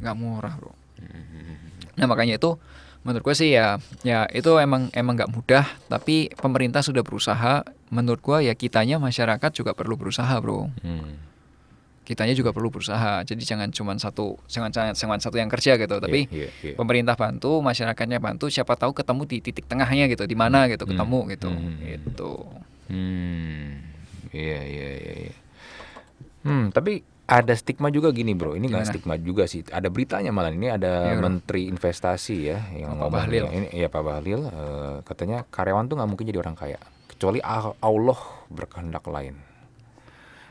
Nggak murah, Bro. Hmm. Nah, makanya itu menurut gue sih ya ya itu emang emang nggak mudah tapi pemerintah sudah berusaha menurut gue ya kitanya masyarakat juga perlu berusaha bro hmm. kitanya juga perlu berusaha jadi jangan cuma satu jangan jangan satu yang kerja gitu tapi yeah, yeah, yeah. pemerintah bantu masyarakatnya bantu siapa tahu ketemu di titik tengahnya gitu di mana gitu hmm. ketemu gitu hmm. itu hmm, hmm. Gitu. hmm. Iya, iya iya iya hmm tapi ada stigma juga gini bro ini nggak stigma juga sih ada beritanya malah ini ada ya, menteri investasi ya yang Pak Bahlil ini ya Pak Bahlil uh, katanya karyawan tuh nggak mungkin jadi orang kaya kecuali Allah berkehendak lain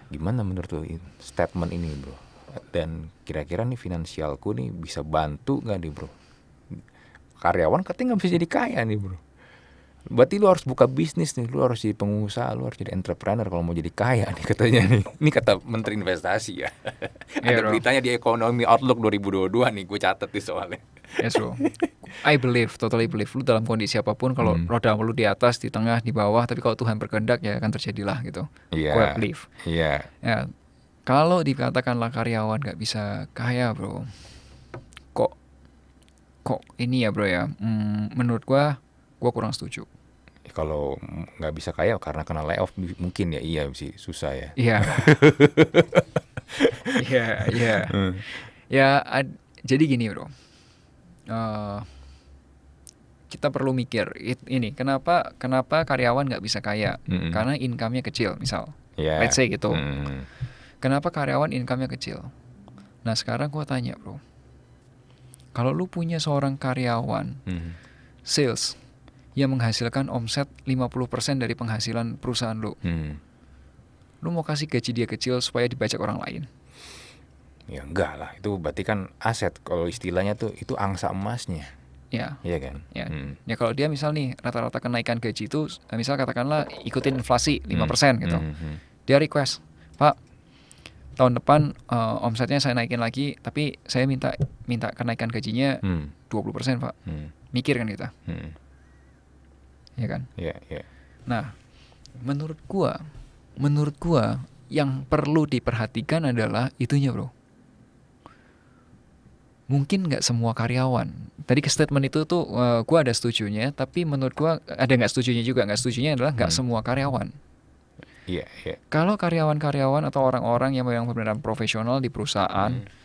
gimana menurut loin statement ini bro dan kira-kira nih finansialku nih bisa bantu nggak nih bro karyawan katanya nggak bisa jadi kaya nih bro berarti lu harus buka bisnis nih, lu harus jadi pengusaha, lu harus jadi entrepreneur kalau mau jadi kaya nih katanya nih. Ini kata Menteri Investasi ya. Yeah, Ada bro. beritanya di Ekonomi Outlook 2022 nih, gue catet di soalnya. Yes bro, I believe, totally believe. Lu dalam kondisi apapun, kalau hmm. roda lu di atas, di tengah, di bawah, tapi kalau Tuhan berkehendak ya akan terjadilah gitu. Iya. Yeah. Gue believe. Iya. Yeah. Ya, kalau dikatakanlah karyawan gak bisa kaya bro, kok kok ini ya bro ya, hmm, menurut gue gue kurang setuju ya, kalau nggak bisa kaya karena kena layoff mungkin ya iya sih susah ya iya iya iya hmm. ya jadi gini bro uh, kita perlu mikir it, ini kenapa kenapa karyawan nggak bisa kaya mm -hmm. karena income-nya kecil misal yeah. let's say gitu mm. kenapa karyawan income-nya kecil nah sekarang gua tanya bro kalau lu punya seorang karyawan mm. sales yang menghasilkan omset 50% dari penghasilan perusahaan lo. Hmm. Lo mau kasih gaji dia kecil supaya dibajak orang lain? Ya enggak lah, itu berarti kan aset kalau istilahnya tuh itu angsa emasnya. Ya. Iya kan? Ya. Hmm. Ya kalau dia misal nih rata-rata kenaikan gaji itu misal katakanlah ikutin inflasi 5% hmm. gitu. Hmm, hmm. Dia request, "Pak, tahun depan uh, omsetnya saya naikin lagi tapi saya minta minta kenaikan gajinya hmm. 20% Pak." Hmm. Mikir kan kita. Hmm ya kan? Iya, Nah, menurut gua, menurut gua yang perlu diperhatikan adalah itunya, Bro. Mungkin nggak semua karyawan. Tadi ke statement itu tuh uh, gua ada setujunya, tapi menurut gua ada nggak setujunya juga. Nggak setujunya adalah nggak hmm. semua karyawan. Iya, yeah, Yeah. Kalau karyawan-karyawan atau orang-orang yang memang benar profesional di perusahaan hmm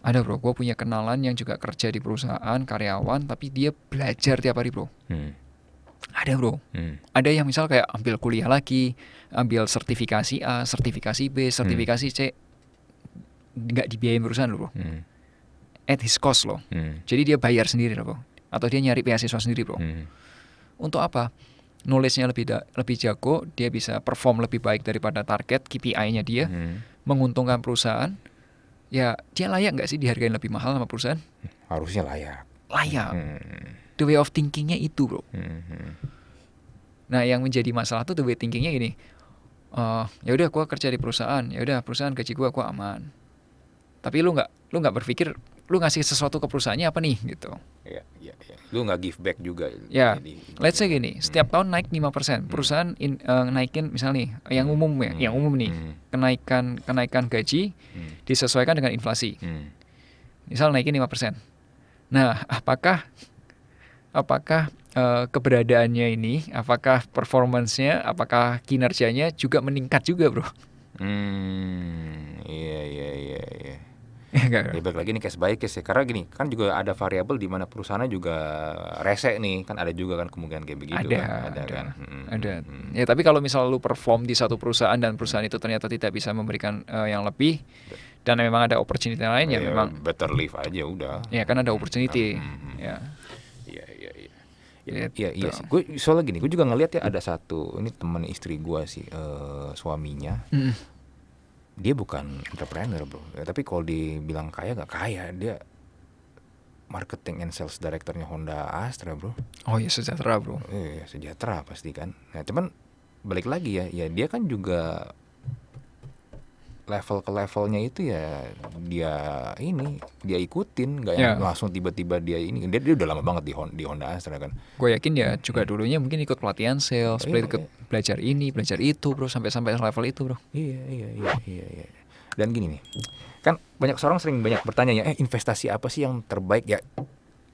ada bro, gua punya kenalan yang juga kerja di perusahaan karyawan, tapi dia belajar tiap hari bro. Hmm. Ada bro, hmm. ada yang misal kayak ambil kuliah lagi, ambil sertifikasi A, sertifikasi B, sertifikasi hmm. C, nggak dibiayain perusahaan loh Hmm. At his cost loh. Hmm. Jadi dia bayar sendiri loh Atau dia nyari beasiswa sendiri bro. Hmm. Untuk apa? Nulisnya lebih da lebih jago, dia bisa perform lebih baik daripada target KPI-nya dia, hmm. menguntungkan perusahaan. Ya dia layak nggak sih dihargain lebih mahal sama perusahaan? Harusnya layak. Layak. Hmm the way of thinkingnya itu bro hmm. nah yang menjadi masalah tuh the way thinkingnya ini. uh, eh, ya udah gue kerja di perusahaan ya udah perusahaan gaji gue gue aman tapi lu nggak lu nggak berpikir lu ngasih sesuatu ke perusahaannya apa nih gitu ya, ya, ya. lu nggak give back juga ya yeah. let's say gini hmm. setiap tahun naik 5% persen mm-hmm. perusahaan in, uh, naikin misalnya hmm. yang mm-hmm. umum ya hmm. yang umum nih hmm. kenaikan kenaikan gaji hmm. disesuaikan dengan inflasi hmm. misal naikin 5% nah apakah apakah uh, keberadaannya ini, apakah performancenya, apakah kinerjanya juga meningkat juga, bro? Hmm, iya iya iya. iya. ya, baik lagi nih case by case ya. Karena gini, kan juga ada variabel di mana perusahaan juga rese nih, kan ada juga kan kemungkinan kayak begitu. Ada, kan? ada, ada kan. Hmm, ada. Hmm. hmm. Ya tapi kalau misal lu perform di satu perusahaan dan perusahaan itu ternyata tidak bisa memberikan uh, yang lebih dan memang ada opportunity lain ya, ya memang better leave aja udah. Ya kan ada opportunity. Hmm. hmm, hmm. Ya Gitu. Iya iya gitu. sih. Gue soalnya gini, gue juga ngeliat ya ada satu ini teman istri gue sih uh, suaminya. Mm. Dia bukan entrepreneur bro, ya, tapi kalau dibilang kaya gak kaya dia marketing and sales directornya Honda Astra bro. Oh iya sejahtera bro. Iya sejahtera pasti kan. Nah cuman balik lagi ya, ya dia kan juga level ke levelnya itu ya dia ini dia ikutin nggak yeah. yang ya. langsung tiba-tiba dia ini dia, dia udah lama banget di Honda, di Honda Astra kan gue yakin ya juga dulunya mungkin ikut pelatihan sales yeah, ikut belajar ini belajar itu bro sampai sampai level itu bro iya iya iya iya, iya. dan gini nih kan banyak orang sering banyak bertanya ya eh investasi apa sih yang terbaik ya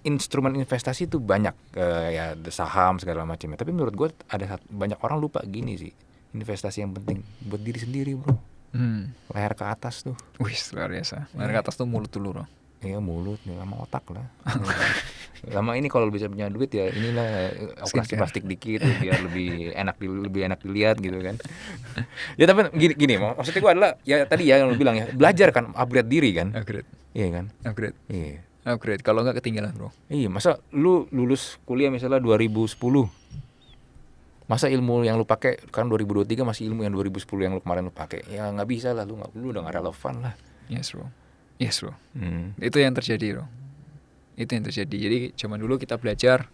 instrumen investasi itu banyak uh, ya saham segala macamnya tapi menurut gue ada banyak orang lupa gini sih investasi yang penting buat diri sendiri bro Hmm. Leher ke atas tuh. wis luar biasa. Leher iya. ke atas tuh mulut dulu loh. Iya mulut, ya, sama otak lah. Lama ini kalau bisa punya duit ya inilah eh, operasi plastik dikit biar lebih enak di, lebih enak dilihat gitu kan. ya tapi gini gini maksudnya gue adalah ya tadi ya yang lu bilang ya belajar kan upgrade diri kan. Upgrade. Iya kan. Upgrade. Iya. Upgrade kalau nggak ketinggalan bro. Iya masa lu lulus kuliah misalnya 2010 masa ilmu yang lu pakai kan 2023 masih ilmu yang 2010 yang lu kemarin lu pakai ya nggak bisa lah lu nggak lu udah nggak relevan lah yes bro yes bro hmm. itu yang terjadi bro itu yang terjadi jadi zaman dulu kita belajar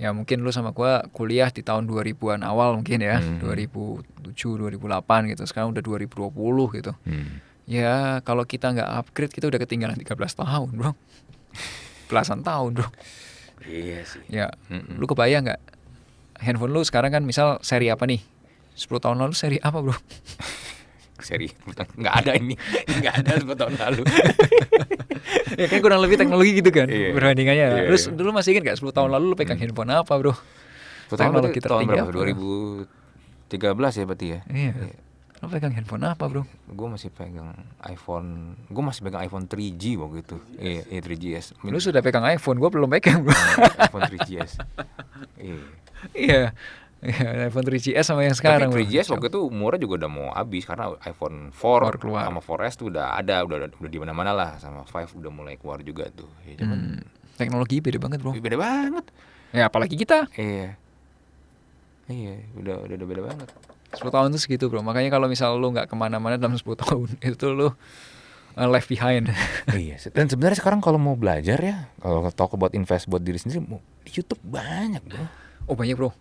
ya mungkin lu sama gua kuliah di tahun 2000-an awal mungkin ya hmm. 2007 2008 gitu sekarang udah 2020 gitu hmm. ya kalau kita nggak upgrade kita udah ketinggalan 13 tahun bro belasan tahun bro iya sih ya hmm. lu kebayang nggak handphone lu sekarang kan misal seri apa nih 10 tahun lalu seri apa bro seri nggak ada ini nggak ada 10 tahun lalu ya kan kurang lebih teknologi gitu kan yeah. perbandingannya yeah, terus yeah. dulu masih ingat nggak? 10 tahun lalu lu pegang hmm. handphone apa bro 10 tahun lalu kita tahun berapa 2013 ya berarti ya iya. Yeah. Lo pegang handphone apa bro? Gue masih pegang iPhone, gue masih pegang iPhone 3G waktu itu, iya e, e, 3GS. Lo sudah pegang iPhone, gue belum pegang iya, iPhone 3GS. Iya. iya. Iya. iPhone 3GS sama yang sekarang. Tapi 3GS bro. waktu itu umurnya juga udah mau habis karena iPhone 4 keluar. sama 4S tuh udah ada, udah udah, udah di mana-mana lah sama 5 udah mulai keluar juga tuh. Ya, cuman hmm, teknologi beda banget, Bro. Iya, beda banget. Ya apalagi kita. Iya. Iya, udah udah, udah beda banget. 10 tahun itu segitu bro makanya kalau misal lu nggak kemana-mana dalam 10 tahun itu lu uh, left behind iya dan sebenarnya sekarang kalau mau belajar ya kalau talk about invest buat diri sendiri di YouTube banyak bro oh banyak bro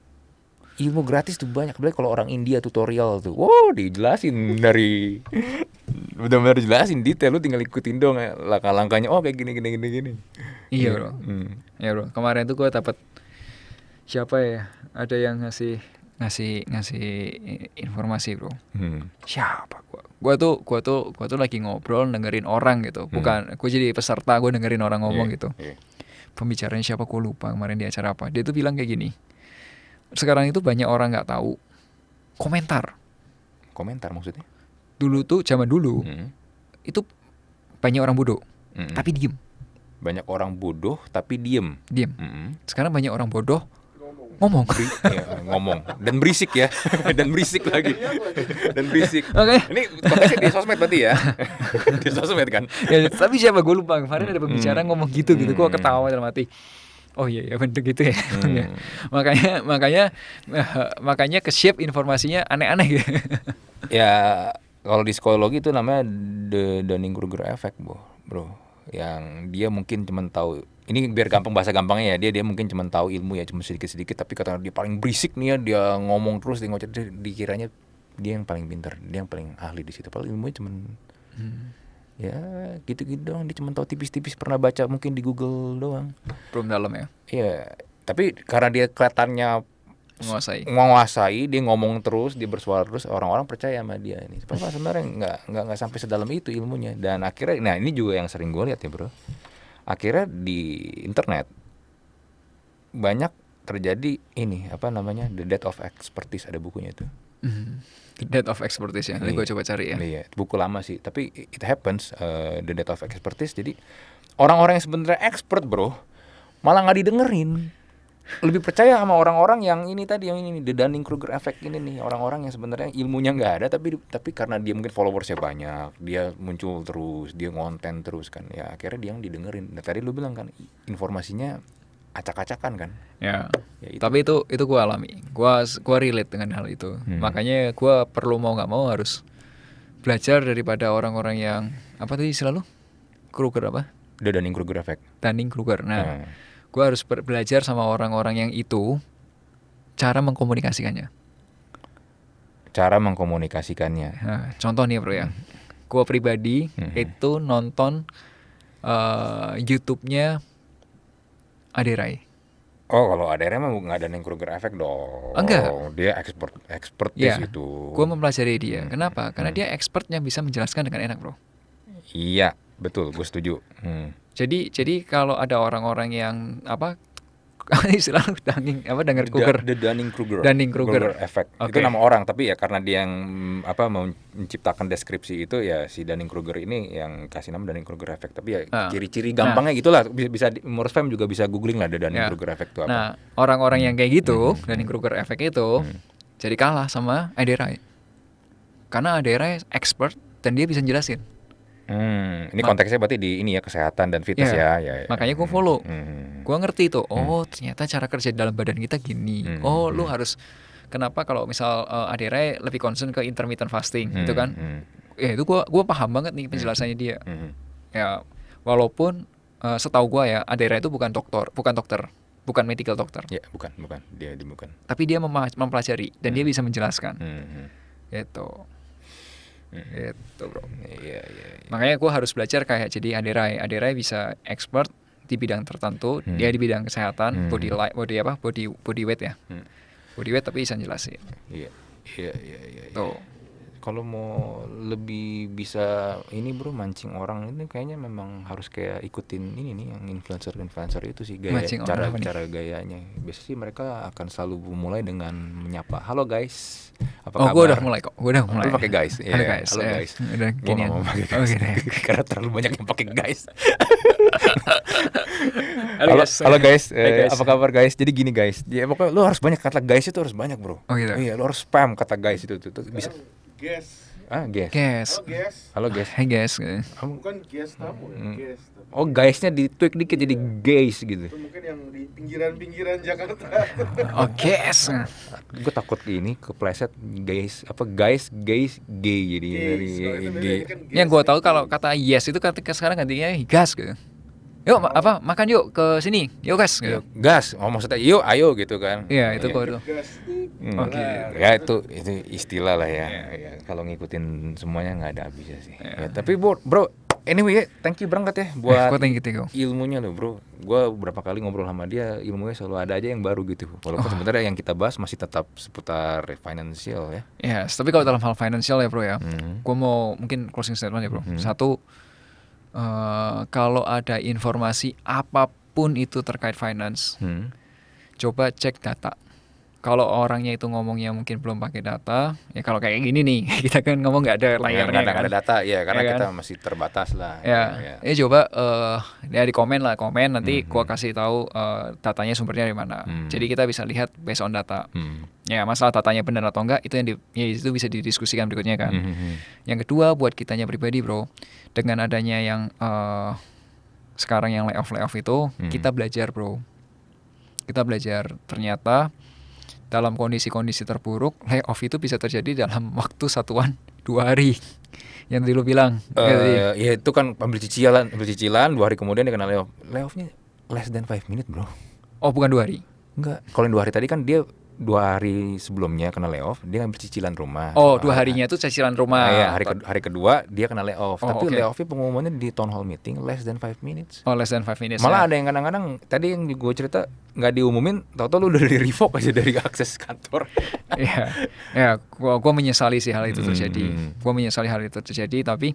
ilmu gratis tuh banyak Apalagi kalau orang India tutorial tuh wow dijelasin dari benar-benar jelasin detail lu tinggal ikutin dong eh, langkah-langkahnya oh kayak gini gini gini gini iya, iya. bro hmm. iya bro kemarin tuh gue dapat siapa ya ada yang ngasih ngasih ngasih informasi bro hmm. siapa gua gua tuh gua tuh gua tuh lagi ngobrol dengerin orang gitu hmm. bukan hmm. gua jadi peserta gua dengerin orang ngomong yeah, gitu yeah. pembicaranya siapa gua lupa kemarin di acara apa dia tuh bilang kayak gini sekarang itu banyak orang nggak tahu komentar komentar maksudnya dulu tuh zaman dulu hmm. itu banyak orang bodoh hmm. tapi diem banyak orang bodoh tapi diem diem hmm. sekarang banyak orang bodoh ngomong ya, ngomong dan berisik ya dan berisik lagi dan berisik oke okay. ini di sosmed berarti ya di sosmed kan ya, tapi siapa gue lupa kemarin ada pembicara hmm. ngomong gitu gitu gue hmm. ketawa dalam hati oh iya ya bentuk gitu ya hmm. makanya makanya makanya ke shape informasinya aneh-aneh gitu ya kalau di psikologi itu namanya the Dunning-Kruger effect bro bro yang dia mungkin cuma tahu ini biar gampang bahasa gampangnya ya dia dia mungkin cuma tahu ilmu ya cuma sedikit sedikit tapi kata dia paling berisik nih ya dia ngomong terus dia ngoceh dikiranya dia yang paling pintar dia yang paling ahli di situ paling ilmunya cuma hmm. ya gitu gitu doang dia cuma tahu tipis-tipis pernah baca mungkin di Google doang belum dalam ya iya tapi karena dia kelihatannya menguasai menguasai dia ngomong terus dia bersuara terus orang-orang percaya sama dia ini padahal sebenarnya nggak nggak nggak sampai sedalam itu ilmunya dan akhirnya nah ini juga yang sering gue lihat ya bro akhirnya di internet banyak terjadi ini apa namanya the death of expertise ada bukunya itu the mm-hmm. death of expertise ya nanti gue iya. coba cari ya iya buku lama sih tapi it happens uh, the death of expertise jadi orang-orang yang sebenarnya expert bro malah nggak didengerin lebih percaya sama orang-orang yang ini tadi yang ini the Dunning Kruger effect ini nih orang-orang yang sebenarnya ilmunya nggak ada tapi tapi karena dia mungkin followersnya banyak dia muncul terus dia ngonten terus kan ya akhirnya dia yang didengerin nah, tadi lu bilang kan informasinya acak-acakan kan ya, ya itu. tapi itu itu gua alami gua gua relate dengan hal itu hmm. makanya gua perlu mau nggak mau harus belajar daripada orang-orang yang apa tadi selalu Kruger apa The Dunning Kruger effect Dunning Kruger nah hmm gue harus belajar sama orang-orang yang itu cara mengkomunikasikannya cara mengkomunikasikannya nah, contoh nih bro ya hmm. gue pribadi hmm. itu nonton uh, YouTube-nya Aderai Oh, kalau Adera emang nggak ada yang Nengkruger efek dong. Enggak. Dia expert expert ya, di iya. situ. Gue mempelajari dia. Hmm. Kenapa? Karena hmm. dia expertnya bisa menjelaskan dengan enak, bro. Iya, betul. Gue setuju. Hmm. Jadi jadi kalau ada orang-orang yang apa istilah Dunning apa dengar Kruger the, the Dunning Kruger Dunning Kruger, Kruger effect okay. itu nama orang tapi ya karena dia yang apa mau menciptakan deskripsi itu ya si Dunning Kruger ini yang kasih nama Dunning Kruger effect tapi ya ciri ah. ciri-ciri gampangnya nah. gitulah bisa, bisa Morse Fem juga bisa googling lah the Dunning ya. Kruger yeah. effect itu apa nah orang-orang hmm. yang kayak gitu hmm. Dunning Kruger effect itu hmm. jadi kalah sama Aderai karena Aderai expert dan dia bisa jelasin Hmm, ini Ma konteksnya berarti di ini ya kesehatan dan fitness ya. ya, ya, ya. Makanya gue follow. Hmm. hmm, hmm. Gue ngerti tuh. Hmm. Oh, hmm. ternyata cara kerja dalam badan kita gini. Hmm. Oh, lu hmm. harus kenapa kalau misal uh, eh, Adere lebih concern ke intermittent fasting hmm. itu kan? Hmm. Ya itu gue gua paham banget nih penjelasannya hmm. dia. Hmm. Ya, walaupun uh, setahu gue ya Adere itu bukan dokter, bukan dokter, bukan medical dokter. Ya, bukan, bukan. Dia, dia bukan. Tapi dia mempelajari dan hmm. dia bisa menjelaskan. Hmm. Itu. Mm-hmm. Itu bro. Iya, iya, iya. Makanya gue harus belajar kayak jadi Aderai. Aderai bisa expert di bidang tertentu. Hmm. Dia di bidang kesehatan, hmm. body light, body apa, body body weight ya. Hmm. Body weight tapi bisa jelasin. Iya, iya, iya, iya. iya. Tuh kalau mau lebih bisa ini bro mancing orang ini kayaknya memang harus kayak ikutin ini nih yang influencer influencer itu sih gaya mancing cara cara nih. gayanya biasanya sih mereka akan selalu mulai dengan menyapa halo guys apa oh, kabar? gue udah mulai kok gue udah mulai pakai guys halo guys, iya. halo guys. Yeah. udah gue mau pakai oh, guys okay, karena terlalu banyak yang pakai guys halo, halo guys, halo eh, guys. Hey eh, guys. apa kabar guys jadi gini guys ya pokoknya lo harus banyak kata guys itu harus banyak bro oh, gitu. iya lo harus spam kata guys itu tuh bisa Guest. Ah, guest. Guest. Halo, guest. Halo, guest. Hey guest. Gitu. kan guest tamu ya, hmm. guest. Tapi. Oh, guysnya ditweak dikit yeah. jadi iya. guys gitu. Itu mungkin yang di pinggiran-pinggiran Jakarta. oh, guest. Gue takut ini kepleset guys, apa guys, guys, gay jadi dari gay. Kan yang gue tahu gitu. kalau kata yes itu kata sekarang gantinya gas gitu yuk oh. apa makan yuk ke sini yuk gas gitu. Yuk, gas oh maksudnya yuk ayo gitu kan iya itu ya. kok itu hmm. oke okay. ya itu itu istilah lah ya, yeah. ya kalau ngikutin semuanya nggak ada habisnya sih yeah. ya, tapi bro, bro anyway ya, thank you berangkat ya eh, buat thank you, thank you. ilmunya lo bro gue berapa kali ngobrol sama dia ilmunya selalu ada aja yang baru gitu walaupun oh. sebenarnya yang kita bahas masih tetap seputar financial ya yes iya, tapi kalau dalam hal financial ya bro ya mm -hmm. gue mau mungkin closing statement ya bro mm -hmm. satu uh, kalau ada informasi apapun itu terkait finance, hmm. coba cek data kalau orangnya itu ngomongnya mungkin belum pakai data ya kalau kayak gini nih kita kan ngomong nggak ada layarnya ya, kan? ada data iya, ya karena ya kan? kita masih terbatas lah ya ya, ya. ya coba uh, ya di komen lah komen nanti mm -hmm. gua kasih tahu uh, datanya sumbernya dari mana mm. jadi kita bisa lihat based on data mm. ya masalah datanya benar atau enggak itu yang di, ya itu bisa didiskusikan berikutnya kan mm -hmm. yang kedua buat kitanya pribadi bro dengan adanya yang uh, sekarang yang layoff layoff itu mm. kita belajar bro kita belajar ternyata dalam kondisi-kondisi terburuk layoff itu bisa terjadi dalam waktu satuan dua hari yang tadi lu bilang uh, ya, eh, ya itu kan ambil cicilan ambil cicilan dua hari kemudian dia kena layoff layoffnya less than five minute bro oh bukan dua hari Enggak, kalau yang dua hari tadi kan dia dua hari sebelumnya kena layoff, dia ngambil cicilan rumah. Oh, dua harinya itu cicilan rumah. Nah, ya, hari, ke hari kedua dia kena layoff. Oh, Tapi okay. layoffnya pengumumannya di town hall meeting less than five minutes. Oh, less than five minutes. Malah ya. ada yang kadang-kadang tadi yang gue cerita nggak diumumin, tau-tau lu udah di revoke aja dari akses kantor. Iya, ya, gua, gua menyesali sih hal itu terjadi. Hmm. Gua menyesali hal itu terjadi, tapi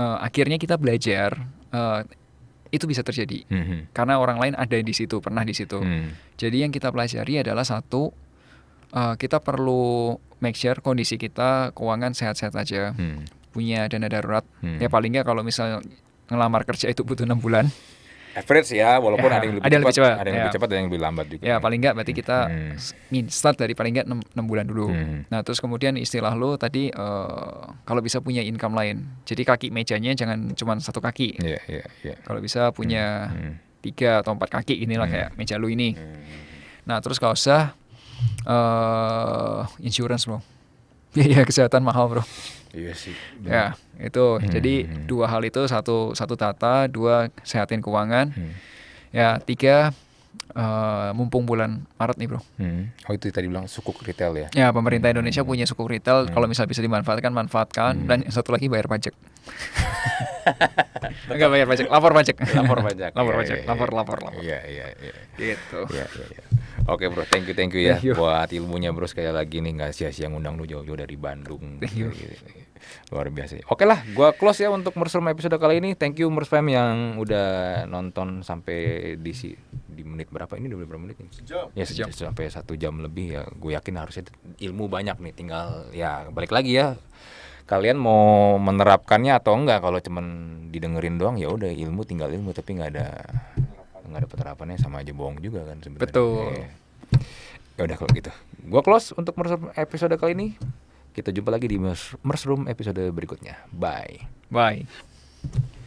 uh, akhirnya kita belajar. Eh, itu bisa terjadi hmm. karena orang lain ada di situ pernah di situ hmm. jadi yang kita pelajari adalah satu uh, kita perlu make sure kondisi kita keuangan sehat-sehat aja hmm. punya dana darurat hmm. ya paling nggak kalau misalnya ngelamar kerja itu butuh enam bulan average ya walaupun ya, ada yang lebih ada cepat, cepat ada yang ya. lebih cepat ada yang lebih lambat juga ya paling enggak berarti kita hmm. start dari paling enggak 6, 6 bulan dulu hmm. nah terus kemudian istilah lo tadi uh, kalau bisa punya income lain jadi kaki mejanya jangan cuma satu kaki yeah, yeah, yeah. kalau bisa punya hmm, hmm. tiga atau empat kaki inilah hmm. kayak meja lo ini hmm. nah terus kalau usah uh, insurance lo Iya kesehatan mahal bro. Iya sih. Ya itu hmm, jadi hmm, hmm. dua hal itu satu satu tata, dua sehatin keuangan, hmm. ya tiga uh, mumpung bulan Maret nih bro. Hmm. Oh itu tadi bilang sukuk retail ya? Ya pemerintah hmm, Indonesia punya sukuk retail, hmm. kalau misal bisa dimanfaatkan manfaatkan hmm. dan satu lagi bayar pajak. Enggak bayar pajak, lapor pajak. Lapor pajak. lapor iya, pajak. Iya, iya. Lapor lapor lapor. Iya iya iya. Gitu. Iya iya. Ya. Oke bro, thank you thank you ya thank you. buat ilmunya bro sekali lagi nih nggak sia-sia ngundang lu jauh-jauh dari Bandung. Gitu, gitu, gitu. Luar biasa. Oke lah, gua close ya untuk Mersum episode kali ini. Thank you Mersum yang udah nonton sampai di si di menit berapa ini udah berapa menit nih? Sejam. Ya sejam, sejam. sampai satu jam lebih ya. Gue yakin harusnya ilmu banyak nih. Tinggal ya balik lagi ya kalian mau menerapkannya atau enggak kalau cuman didengerin doang ya udah ilmu tinggal ilmu tapi nggak ada nggak ada penerapannya sama aja bohong juga kan sebenarnya. Betul. Iya. Ya udah kalau gitu. Gua close untuk episode kali ini. Kita jumpa lagi di Mushroom episode berikutnya. Bye. Bye.